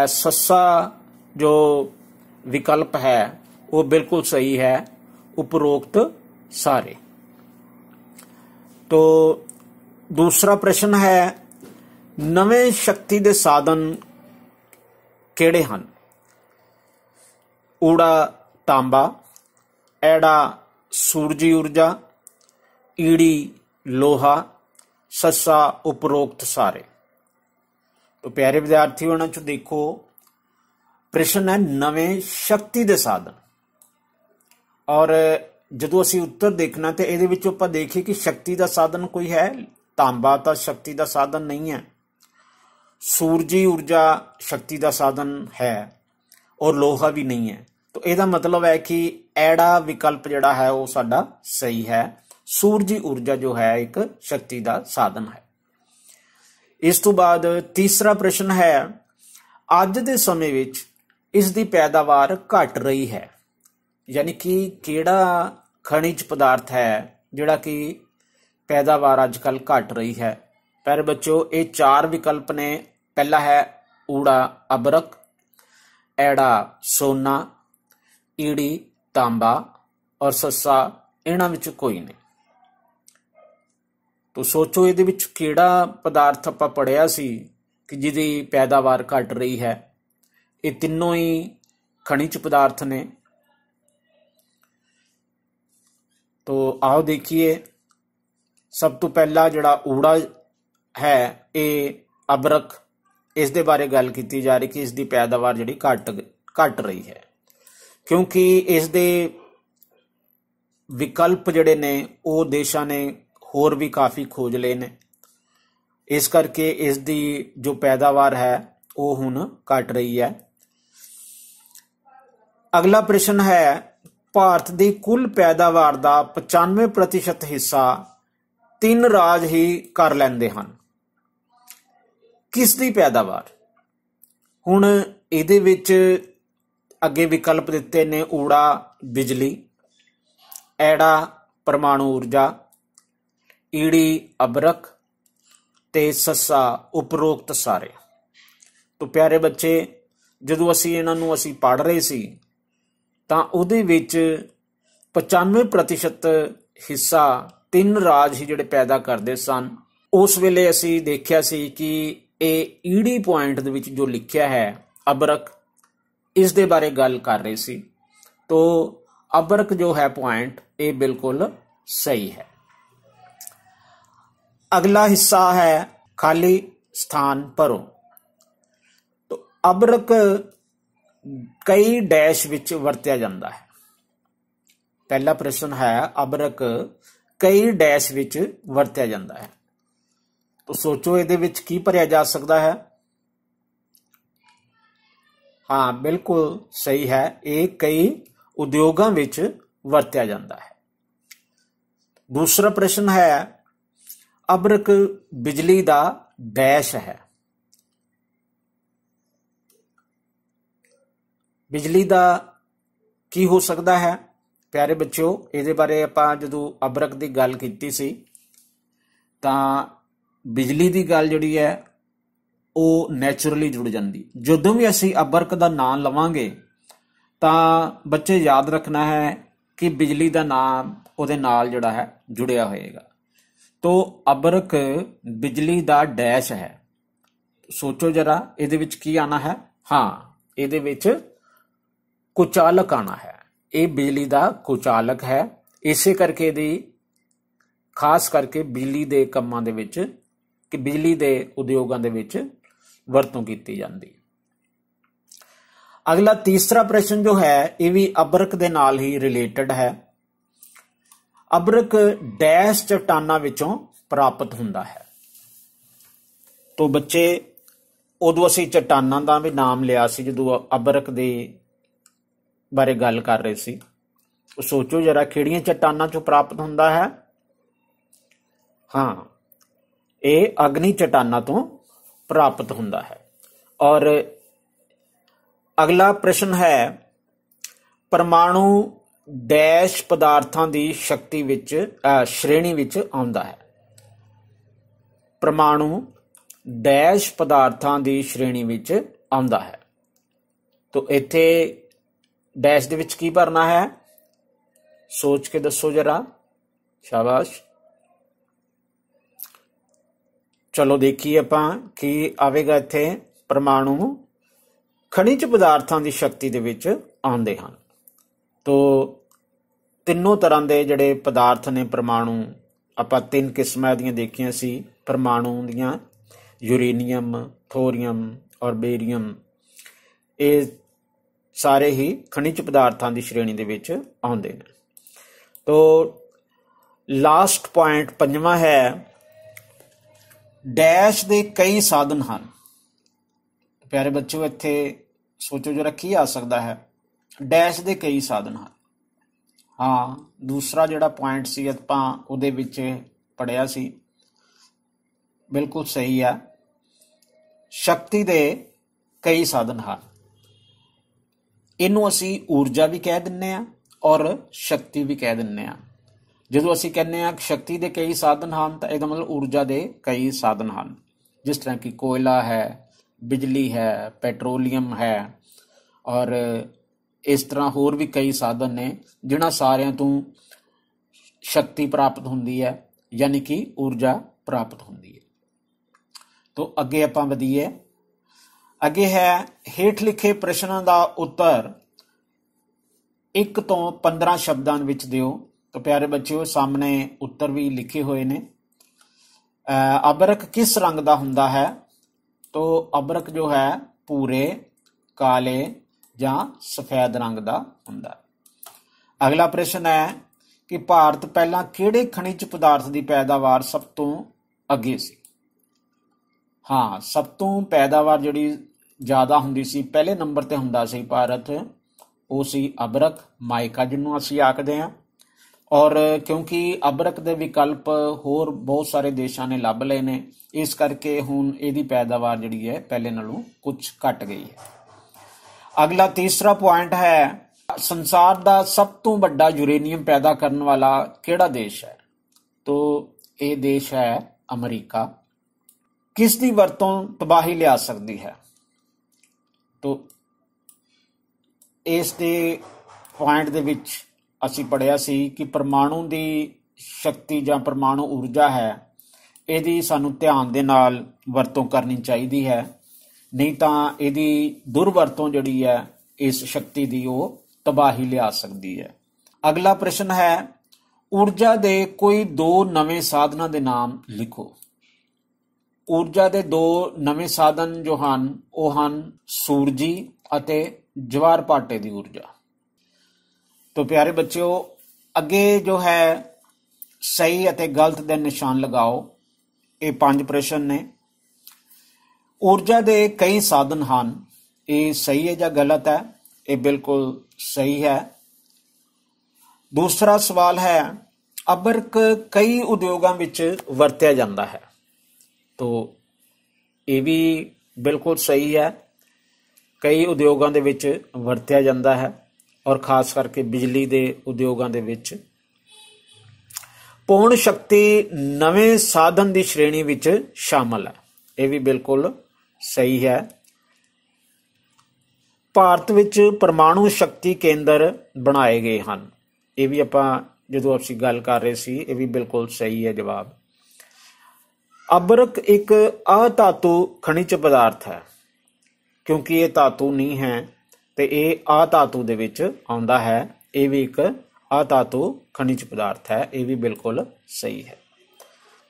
ਸੱਸਾ ਜੋ ਵਿਕਲਪ ਹੈ ਉਹ ਬਿਲਕੁਲ ਸਹੀ ਹੈ ਉਪਰੋਕਤ ਸਾਰੇ ਤੋ ਦੂਸਰਾ ਪ੍ਰਸ਼ਨ ਹੈ ਨਵੇਂ ਸ਼ਕਤੀ ਦੇ ਸਾਧਨ ਕਿਹੜੇ ਹਨ ਊੜਾ ਤਾਂਬਾ ਐੜਾ ਸੂਰਜੀ ਊਰਜਾ ਈੜੀ ਲੋਹਾ ਸੱਸਾ ਉਪਰੋਕਤ ਸਾਰੇ ਤੋਂ ਪਿਆਰੇ ਵਿਦਿਆਰਥੀਓ ਉਹਨਾਂ ਚੋਂ ਦੇਖੋ ਪ੍ਰਸ਼ਨ ਹੈ ਨਵੇਂ ਸ਼ਕਤੀ ਦੇ ਸਾਧਨ ਔਰ ਜਦੋਂ ਅਸੀਂ ਉੱਤਰ ਦੇਖਣਾ ਤੇ ਇਹਦੇ ਵਿੱਚੋਂ ਆਪਾਂ ਦੇਖੀ ਕਿ ਸ਼ਕਤੀ ਦਾ ਸਾਧਨ ਕੋਈ ਹੈ ਤਾਂਬਾ ਤਾਂ ਸ਼ਕਤੀ ਦਾ ਸਾਧਨ ਨਹੀਂ ਹੈ ਸੂਰਜੀ ਊਰਜਾ ਸ਼ਕਤੀ ਦਾ ਸਾਧਨ ਹੈ ਔਰ ਲੋਹਾ ਵੀ ਨਹੀਂ ਹੈ ਤੋਂ ਇਹਦਾ ਮਤਲਬ ਹੈ ਕਿ ਐੜਾ ਵਿਕਲਪ ਜਿਹੜਾ ਹੈ ਉਹ ਸਾਡਾ ਸਹੀ ਹੈ ਸੂਰਜੀ ਊਰਜਾ ਜੋ ਹੈ ਇੱਕ ਸ਼ਕਤੀ ਦਾ ਸਾਧਨ ਹੈ ਇਸ ਤੋਂ ਬਾਅਦ ਤੀਸਰਾ ਪ੍ਰਸ਼ਨ ਹੈ ਅੱਜ ਦੇ ਸਮੇਂ ਵਿੱਚ ਇਸ ਦੀ ਪੈਦਾਵਾਰ ਘਟ ਰਹੀ ਹੈ ਯਾਨੀ ਕਿ ਕਿਹੜਾ ਖਣਿਜ ਪਦਾਰਥ ਹੈ ਜਿਹੜਾ ਕਿ ਪੈਦਾਵਾਰ ਅੱਜਕੱਲ ਘਟ ਰਹੀ ਹੈ ਪਰ ਬੱਚੋ ਇਹ ਚਾਰ ਵਿਕਲਪ ਨੇ ਪਹਿਲਾ ਹੈ ਊੜਾ ਅਬਰਕ ਐੜਾ ਸੋਨਾ ਈੜੀ ਤਾਂਬਾ ਔਰ ਸੱਸਾ ਇਹਨਾਂ ਵਿੱਚ ਕੋਈ ਨਹੀਂ ਤੋ ਸੋਚੋ ਇਹਦੇ ਵਿੱਚ ਕਿਹੜਾ ਪਦਾਰਥ ਆਪਾਂ ਪੜਿਆ ਸੀ ਕਿ ਜਿਹਦੀ ਪੈਦਾਵਾਰ ਘਟ ਰਹੀ ਹੈ ਇਹ ਤਿੰਨੋਂ ਹੀ ਖਣਿਜ ਪਦਾਰਥ ਨੇ ਤੋ ਆਓ ਦੇਖੀਏ ਸਭ ਤੋਂ ਪਹਿਲਾ ਜਿਹੜਾ ਊੜਾ ਹੈ ਇਹ ਅਬਰਕ ਇਸ ਦੇ ਬਾਰੇ ਗੱਲ ਕੀਤੀ ਜਾ ਰਹੀ ਕਿ ਇਸ ਦੀ ਪੈਦਾਵਾਰ ਜਿਹੜੀ ਘਟ ਘਟ ਰਹੀ ਹੈ ਕਿਉਂਕਿ ਇਸ ਦੇ ਵਿਕਲਪ ਜਿਹੜੇ ਨੇ ਉਹ ਦੇਸ਼ਾਂ ਨੇ ਹੋਰ ਵੀ ਕਾਫੀ ਖੋਜ ਲਏ ਨੇ ਇਸ ਕਰਕੇ ਇਸ ਦੀ ਜੋ ਪੈਦਾਵਾਰ ਹੈ ਉਹ ਹੁਣ ਘਟ ਰਹੀ ਹੈ ਅਗਲਾ ਪ੍ਰਸ਼ਨ ਹੈ ਭਾਰਤ ਦੀ ਕੁੱਲ ਪੈਦਾਵਾਰ ਦਾ 95% ਹਿੱਸਾ ਤਿੰਨ ਰਾਜ ਹੀ ਕਰ ਲੈਂਦੇ ਹਨ ਕਿਸ ਦੀ ਪੈਦਾਵਾਰ ਹੁਣ ਇਹਦੇ ਵਿੱਚ ਅੱਗੇ ਵਿਕਲਪ ਦਿੱਤੇ ਨੇ ਊੜਾ ਬਿਜਲੀ ਐੜਾ ਪਰਮਾਣੂ ਊਰਜਾ ਈੜੀ ਅਬਰਕ ਤੇ ਸੱਸਾ ਉਪਰੋਕਤ ਸਾਰੇ ਤੋਂ ਪਿਆਰੇ ਬੱਚੇ ਜਦੋਂ ਅਸੀਂ ਇਹਨਾਂ ਨੂੰ ਅਸੀਂ ਪੜ ਰਹੇ ਸੀ ਤਾਂ ਉਹਦੇ ਵਿੱਚ 95% ਹਿੱਸਾ ਤਿੰਨ ਰਾਜ ਹੀ ਜਿਹੜੇ ਪੈਦਾ ਕਰਦੇ ਸਨ ਉਸ ਵੇਲੇ ਅਸੀਂ ਦੇਖਿਆ ਸੀ ਕਿ ਇਹ ਈੜੀ ਪੁਆਇੰਟ ਦੇ ਵਿੱਚ ਜੋ ਲਿਖਿਆ ਹੈ ਅਬਰਕ ਇਸ ਦੇ ਬਾਰੇ ਗੱਲ ਕਰ ਰਹੇ ਸੀ ਤੋਂ ਅਬਰਕ ਜੋ ਹੈ ਪੁਆਇੰਟ ਇਹ ਬਿਲਕੁਲ ਸਹੀ ਹੈ ਅਗਲਾ ਹਿੱਸਾ ਹੈ ਖਾਲੀ ਸਥਾਨ ਭਰੋ ਤੋਂ ਅਬਰਕ ਕਈ ਡੈਸ਼ ਵਿੱਚ ਵਰਤਿਆ ਜਾਂਦਾ ਹੈ ਪਹਿਲਾ ਪ੍ਰਸ਼ਨ ਹੈ ਅਬਰਕ ਕਈ ਡੈਸ਼ ਵਿੱਚ ਵਰਤਿਆ ਜਾਂਦਾ ਹੈ ਤੋ ਸੋਚੋ ਇਹਦੇ ਵਿੱਚ ਕੀ ਭਰਿਆ ਜਾ ਸਕਦਾ ਹੈ ਹਾਂ ਬਿਲਕੁਲ ਸਹੀ ਹੈ ਇਹ ਕਈ ਉਦਯੋਗਾਂ ਵਿੱਚ ਵਰਤਿਆ ਜਾਂਦਾ ਹੈ ਦੂਸਰਾ ਪ੍ਰਸ਼ਨ ਹੈ ਅਬਰਕ ਬਿਜਲੀ ਦਾ ਡੈਸ਼ ਹੈ ਬਿਜਲੀ ਦਾ ਕੀ ਹੋ ਸਕਦਾ ਹੈ ਪਿਆਰੇ ਬੱਚਿਓ ਇਹਦੇ ਬਾਰੇ ਆਪਾਂ ਜਦੋਂ ਅਬਰਕ ਦੀ ਗੱਲ ਕੀਤੀ ਸੀ ਤਾਂ ਬਿਜਲੀ ਦੀ ਗੱਲ ਜਿਹੜੀ ਹੈ ਉਹ ਨੇਚਰਲੀ ਜੁੜ ਜਾਂਦੀ ਜਦੋਂ ਵੀ ਅਸੀਂ ਅਬਰਕ ਦਾ ਨਾਮ ਲਵਾਂਗੇ ਤਾਂ ਬੱਚੇ ਯਾਦ ਰੱਖਣਾ ਹੈ ਕਿ ਬਿਜਲੀ ਦਾ ਨਾਮ ਉਹਦੇ ਨਾਲ ਜਿਹੜਾ ਹੈ ਜੁੜਿਆ ਹੋਏਗਾ ਤੋ ਅਬਰਕ ਬਿਜਲੀ ਦਾ ਡੈਸ਼ ਹੈ ਸੋਚੋ ਜਰਾ ਇਹਦੇ ਵਿੱਚ ਕੀ ਆਣਾ ਹੈ ਹਾਂ ਇਹਦੇ ਵਿੱਚ ਕੁਚਾਲਕ ਆਣਾ ਹੈ ਇਹ ਬਿਜਲੀ ਦਾ ਕੁਚਾਲਕ ਹੈ ਇਸੇ ਕਰਕੇ ਦੀ ਖਾਸ ਕਰਕੇ ਬਿਜਲੀ ਦੇ ਕੰਮਾਂ ਦੇ ਵਿੱਚ ਕਿ ਬਿਜਲੀ ਦੇ ਉਦਯੋਗਾਂ ਦੇ ਵਿੱਚ ਵਰਤੋਂ ਕੀਤੀ ਜਾਂਦੀ ਅਗਲਾ ਤੀਸਰਾ ਪ੍ਰਸ਼ਨ ਜੋ ਹੈ ਇਹ ਵੀ ਅਬਰਕ ਦੇ ਨਾਲ ਹੀ ਰਿਲੇਟਡ ਹੈ ਅਬਰਕ ਡੈਸ਼ ਚਟਾਨਾ ਵਿੱਚੋਂ ਪ੍ਰਾਪਤ ਹੁੰਦਾ ਹੈ ਤੋਂ ਬੱਚੇ ਉਦੋਂ ਅਸੀਂ ਚਟਾਨਾਂ ਦਾ ਵੀ ਨਾਮ ਲਿਆ ਸੀ ਜਦੋਂ ਅਬਰਕ ਦੇ ਬਾਰੇ ਗੱਲ ਕਰ ਰਹੇ ਸੀ ਸੋਚੋ ਜਰਾ ਕਿਹੜੀਆਂ ਚਟਾਨਾਂ ਚੋਂ ਪ੍ਰਾਪਤ ਹੁੰਦਾ ਹੈ ਹਾਂ ਇਹ ਅਗਨੀ ਚਟਾਨਾਂ ਤੋਂ ਪ੍ਰਾਪਤ ਹੁੰਦਾ ਹੈ ਔਰ ਅਗਲਾ ਪ੍ਰਸ਼ਨ ਹੈ ਪਰਮਾਣੂ ਡੈਸ਼ ਪਦਾਰਥਾਂ ਦੀ ਸ਼ਕਤੀ ਵਿੱਚ ਸ਼੍ਰੇਣੀ ਵਿੱਚ ਆਉਂਦਾ ਹੈ ਪਰਮਾਣੂ ਡੈਸ਼ ਪਦਾਰਥਾਂ ਦੀ ਸ਼੍ਰੇਣੀ ਵਿੱਚ ਆਉਂਦਾ ਹੈ ਤੋਂ ਇੱਥੇ ਡੈਸ਼ ਦੇ ਵਿੱਚ ਕੀ ਭਰਨਾ ਹੈ ਸੋਚ ਕੇ ਦੱਸੋ ਜਰਾ ਸ਼ਾਬਾਸ਼ ਚਲੋ ਦੇਖੀਏ ਆਪਾਂ ਕੀ ਆਵੇਗਾ ਇੱਥੇ ਪਰਮਾਣੂ ਖਣਿਜ ਪਦਾਰਥਾਂ ਦੀ ਸ਼ਕਤੀ ਦੇ ਵਿੱਚ ਆਉਂਦੇ ਹਨ ਤੋ ਤਿੰਨੋਂ ਤਰ੍ਹਾਂ ਦੇ ਜਿਹੜੇ ਪਦਾਰਥ ਨੇ ਪਰਮਾਣੂ ਆਪਾਂ ਤਿੰਨ ਕਿਸਮਾਂ ਦੀਆਂ ਦੇਖੀਆਂ ਸੀ ਪਰਮਾਣੂ ਦੀਆਂ ਯੂਰੇਨੀਅਮ ਥੋਰੀਅਮ ਔਰ ਬੇਰੀਅਮ ਇਹ ਸਾਰੇ ਹੀ ਖਣਿਜ ਪਦਾਰਥਾਂ ਦੀ ਸ਼੍ਰੇਣੀ ਦੇ ਵਿੱਚ ਆਉਂਦੇ ਨੇ ਤੋ ਲਾਸਟ ਪੁਆਇੰਟ ਪੰਜਵਾਂ ਹੈ ਡੈਸ਼ ਦੇ ਕਈ ਸਾਧਨ ਹਨ ਪਿਆਰੇ ਬੱਚਿਓ ਇੱਥੇ ਸੋਚੋ ਜਰਾ ਕੀ ਆ ਸਕਦਾ ਹੈ ਡੈਸ਼ ਦੇ ਕਈ ਸਾਧਨ ਹਨ ਹਾਂ ਦੂਸਰਾ ਜਿਹੜਾ ਪੁਆਇੰਟ ਸੀ ਆਪਾਂ ਉਹਦੇ ਵਿੱਚ ਪੜਿਆ ਸੀ ਬਿਲਕੁਲ ਸਹੀ ਆ ਸ਼ਕਤੀ ਦੇ ਕਈ ਸਾਧਨ ਹਨ ਇਹਨੂੰ ਅਸੀਂ ਊਰਜਾ ਵੀ ਕਹਿ ਦਿੰਨੇ ਆ ਔਰ ਸ਼ਕਤੀ ਵੀ ਕਹਿ ਦਿੰਨੇ ਆ ਜਦੋਂ ਅਸੀਂ ਕਹਿੰਦੇ ਆ ਕਿ ਸ਼ਕਤੀ ਦੇ ਕਈ ਸਾਧਨ ਹਨ ਤਾਂ ਇਹਦਾ ਮਤਲਬ ਊਰਜਾ ਦੇ ਕਈ ਸਾਧਨ ਹਨ ਜਿਸ ਤਰ੍ਹਾਂ ਕਿ ਕੋਇਲਾ ਹੈ ਬਿਜਲੀ ਹੈ ਪੈਟਰੋਲੀਅਮ ਹੈ ਔਰ ਇਸ ਤਰ੍ਹਾਂ ਹੋਰ ਵੀ ਕਈ ਸਾਧਨ ਨੇ ਜਿਨ੍ਹਾਂ ਸਾਰਿਆਂ ਤੋਂ ਸ਼ਕਤੀ ਪ੍ਰਾਪਤ ਹੁੰਦੀ ਹੈ ਯਾਨੀ ਕਿ ਊਰਜਾ ਪ੍ਰਾਪਤ ਹੁੰਦੀ ਹੈ ਤੋਂ ਅੱਗੇ ਆਪਾਂ ਵਧੀਏ ਅੱਗੇ ਹੈ ਹੇਠ ਲਿਖੇ ਪ੍ਰਸ਼ਨਾਂ ਦਾ ਉੱਤਰ 1 ਤੋਂ 15 ਸ਼ਬਦਾਂ ਵਿੱਚ ਦਿਓ ਤਾਂ ਪਿਆਰੇ ਬੱਚਿਓ ਸਾਹਮਣੇ ਉੱਤਰ ਵੀ ਲਿਖੇ ਹੋਏ ਨੇ ਅਬਰਕ ਕਿਸ ਰੰਗ ਦਾ ਹੁੰਦਾ ਹੈ ਤੋ ਅਬਰਕ ਜੋ ਹੈ ਪੂਰੇ ਕਾਲੇ ਜਾਂ ਸਫੈਦ ਰੰਗ ਦਾ ਹੁੰਦਾ ਹੈ ਅਗਲਾ ਪ੍ਰਸ਼ਨ ਹੈ ਕਿ ਭਾਰਤ ਪਹਿਲਾਂ ਕਿਹੜੇ ਖਣਿਜ ਪਦਾਰਥ ਦੀ ਪੈਦਾਵਾਰ ਸਭ ਤੋਂ ਅੱਗੇ ਸੀ ਹਾਂ ਸਭ ਤੋਂ ਪੈਦਾਵਾਰ ਜਿਹੜੀ ਜ਼ਿਆਦਾ ਹੁੰਦੀ ਸੀ ਪਹਿਲੇ ਨੰਬਰ ਤੇ ਹੁੰਦਾ ਸੀ ਭਾਰਤ ਉਹ ਸੀ ਅਬਰਕ ਮਾਇਕਾ ਜਿਹਨੂੰ ਅਸੀਂ ਆਖਦੇ ਹਾਂ ਔਰ ਕਿਉਂਕਿ ਅਬਰਕ ਦੇ ਵਿਕਲਪ ਹੋਰ ਬਹੁਤ ਸਾਰੇ ਦੇਸ਼ਾਂ ਨੇ ਲੱਭ ਲਏ ਨੇ ਇਸ ਕਰਕੇ ਹੁਣ ਇਹਦੀ ਪੈਦਾਵਾਰ ਜਿਹੜੀ ਹੈ ਪਹਿਲੇ ਨਾਲੋਂ ਕੁਝ ਘਟ ਗਈ ਹੈ ਅਗਲਾ ਤੀਸਰਾ ਪੁਆਇੰਟ ਹੈ ਸੰਸਾਰ ਦਾ ਸਭ ਤੋਂ ਵੱਡਾ ਯੂਰੇਨੀਅਮ ਪੈਦਾ ਕਰਨ ਵਾਲਾ ਕਿਹੜਾ ਦੇਸ਼ ਹੈ ਤੋਂ ਇਹ ਦੇਸ਼ ਹੈ ਅਮਰੀਕਾ ਕਿਸ ਦੀ ਵਰਤੋਂ ਤਬਾਹੀ ਲਿਆ ਸਕਦੀ ਹੈ ਤੋਂ ਇਸ ਦੇ ਪੁਆਇੰਟ ਦੇ ਵਿੱਚ ਅਸੀਂ ਪੜਿਆ ਸੀ ਕਿ ਪਰਮਾਣੂ ਦੀ ਸ਼ਕਤੀ ਜਾਂ ਪਰਮਾਣੂ ਊਰਜਾ ਹੈ ਇਹਦੀ ਸਾਨੂੰ ਧਿਆਨ ਦੇ ਨਾਲ ਵਰਤੋਂ ਕਰਨੀ ਚਾਹੀਦੀ ਹੈ ਨਹੀਂ ਤਾਂ ਇਹਦੀ ਦੁਰਵਰਤੋਂ ਜਿਹੜੀ ਹੈ ਇਸ ਸ਼ਕਤੀ ਦੀ ਉਹ ਤਬਾਹੀ ਲਿਆ ਸਕਦੀ ਹੈ ਅਗਲਾ ਪ੍ਰਸ਼ਨ ਹੈ ਊਰਜਾ ਦੇ ਕੋਈ ਦੋ ਨਵੇਂ ਸਾਧਨਾਂ ਦੇ ਨਾਮ ਲਿਖੋ ਊਰਜਾ ਦੇ ਦੋ ਨਵੇਂ ਸਾਧਨ ਜੋ ਹਨ ਉਹ ਹਨ ਸੂਰਜੀ ਅਤੇ ਜਵਾਰ ਪਾਟੇ ਦੀ ਊਰਜਾ ਤੋ ਪਿਆਰੇ ਬੱਚਿਓ ਅੱਗੇ ਜੋ ਹੈ ਸਹੀ ਅਤੇ ਗਲਤ ਦੇ ਨਿਸ਼ਾਨ ਲਗਾਓ ਇਹ ਪੰਜ ਪ੍ਰਸ਼ਨ ਨੇ ਊਰਜਾ ਦੇ ਕਈ ਸਾਧਨ ਹਨ ਇਹ ਸਹੀ ਹੈ ਜਾਂ ਗਲਤ ਹੈ ਇਹ ਬਿਲਕੁਲ ਸਹੀ ਹੈ ਦੂਸਰਾ ਸਵਾਲ ਹੈ ਅਬਰਕ ਕਈ ਉਦਯੋਗਾਂ ਵਿੱਚ ਵਰਤਿਆ ਜਾਂਦਾ ਹੈ ਤੋਂ ਇਹ ਵੀ ਬਿਲਕੁਲ ਸਹੀ ਹੈ ਕਈ ਉਦਯੋਗਾਂ ਦੇ ਵਿੱਚ ਵਰਤਿਆ ਜਾਂਦਾ ਹੈ ਔਰ ਖਾਸ ਕਰਕੇ ਬਿਜਲੀ ਦੇ ਉਦਯੋਗਾਂ ਦੇ ਵਿੱਚ ਪੌਣ ਸ਼ਕਤੀ ਨਵੇਂ ਸਾਧਨ ਦੀ ਸ਼੍ਰੇਣੀ ਵਿੱਚ ਸ਼ਾਮਲ ਹੈ ਇਹ ਵੀ ਬਿਲਕੁਲ ਸਹੀ ਹੈ ਭਾਰਤ ਵਿੱਚ ਪਰਮਾਣੂ ਸ਼ਕਤੀ ਕੇਂਦਰ ਬਣਾਏ ਗਏ ਹਨ ਇਹ ਵੀ ਆਪਾਂ ਜਦੋਂ ਅਸੀਂ ਗੱਲ ਕਰ ਰਹੇ ਸੀ ਇਹ ਵੀ ਬਿਲਕੁਲ ਸਹੀ ਹੈ ਜਵਾਬ ਅਬਰਕ ਇੱਕ ਅਧਾਤੂ ਖਣਿਜ ਪਦਾਰਥ ਹੈ ਕਿਉਂਕਿ ਇਹ ਧਾਤੂ ਨਹੀਂ ਹੈ ਤੇ ਇਹ ਆ ਧਾਤੂ ਦੇ ਵਿੱਚ ਆਉਂਦਾ ਹੈ ਇਹ ਵੀ ਇੱਕ ਆ ਧਾਤੂ ਖਣਿਜ ਪਦਾਰਥ ਹੈ ਇਹ ਵੀ ਬਿਲਕੁਲ ਸਹੀ ਹੈ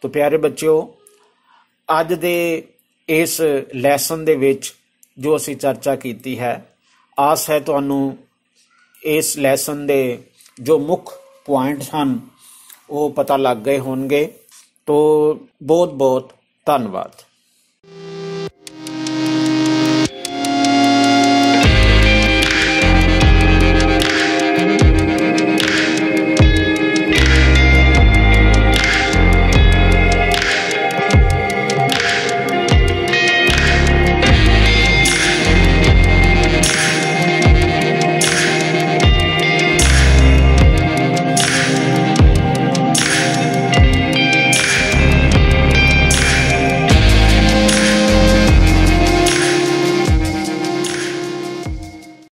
ਤੋ ਪਿਆਰੇ ਬੱਚਿਓ ਅੱਜ ਦੇ ਇਸ ਲੈਸਨ ਦੇ ਵਿੱਚ ਜੋ ਅਸੀਂ ਚਰਚਾ ਕੀਤੀ ਹੈ ਆਸ ਹੈ ਤੁਹਾਨੂੰ ਇਸ ਲੈਸਨ ਦੇ ਜੋ ਮੁੱਖ ਪੁਆਇੰਟ ਹਨ ਉਹ ਪਤਾ ਲੱਗ ਗਏ ਹੋਣਗੇ ਤੋ ਬਹੁਤ ਬਹੁਤ ਧੰਨਵਾਦ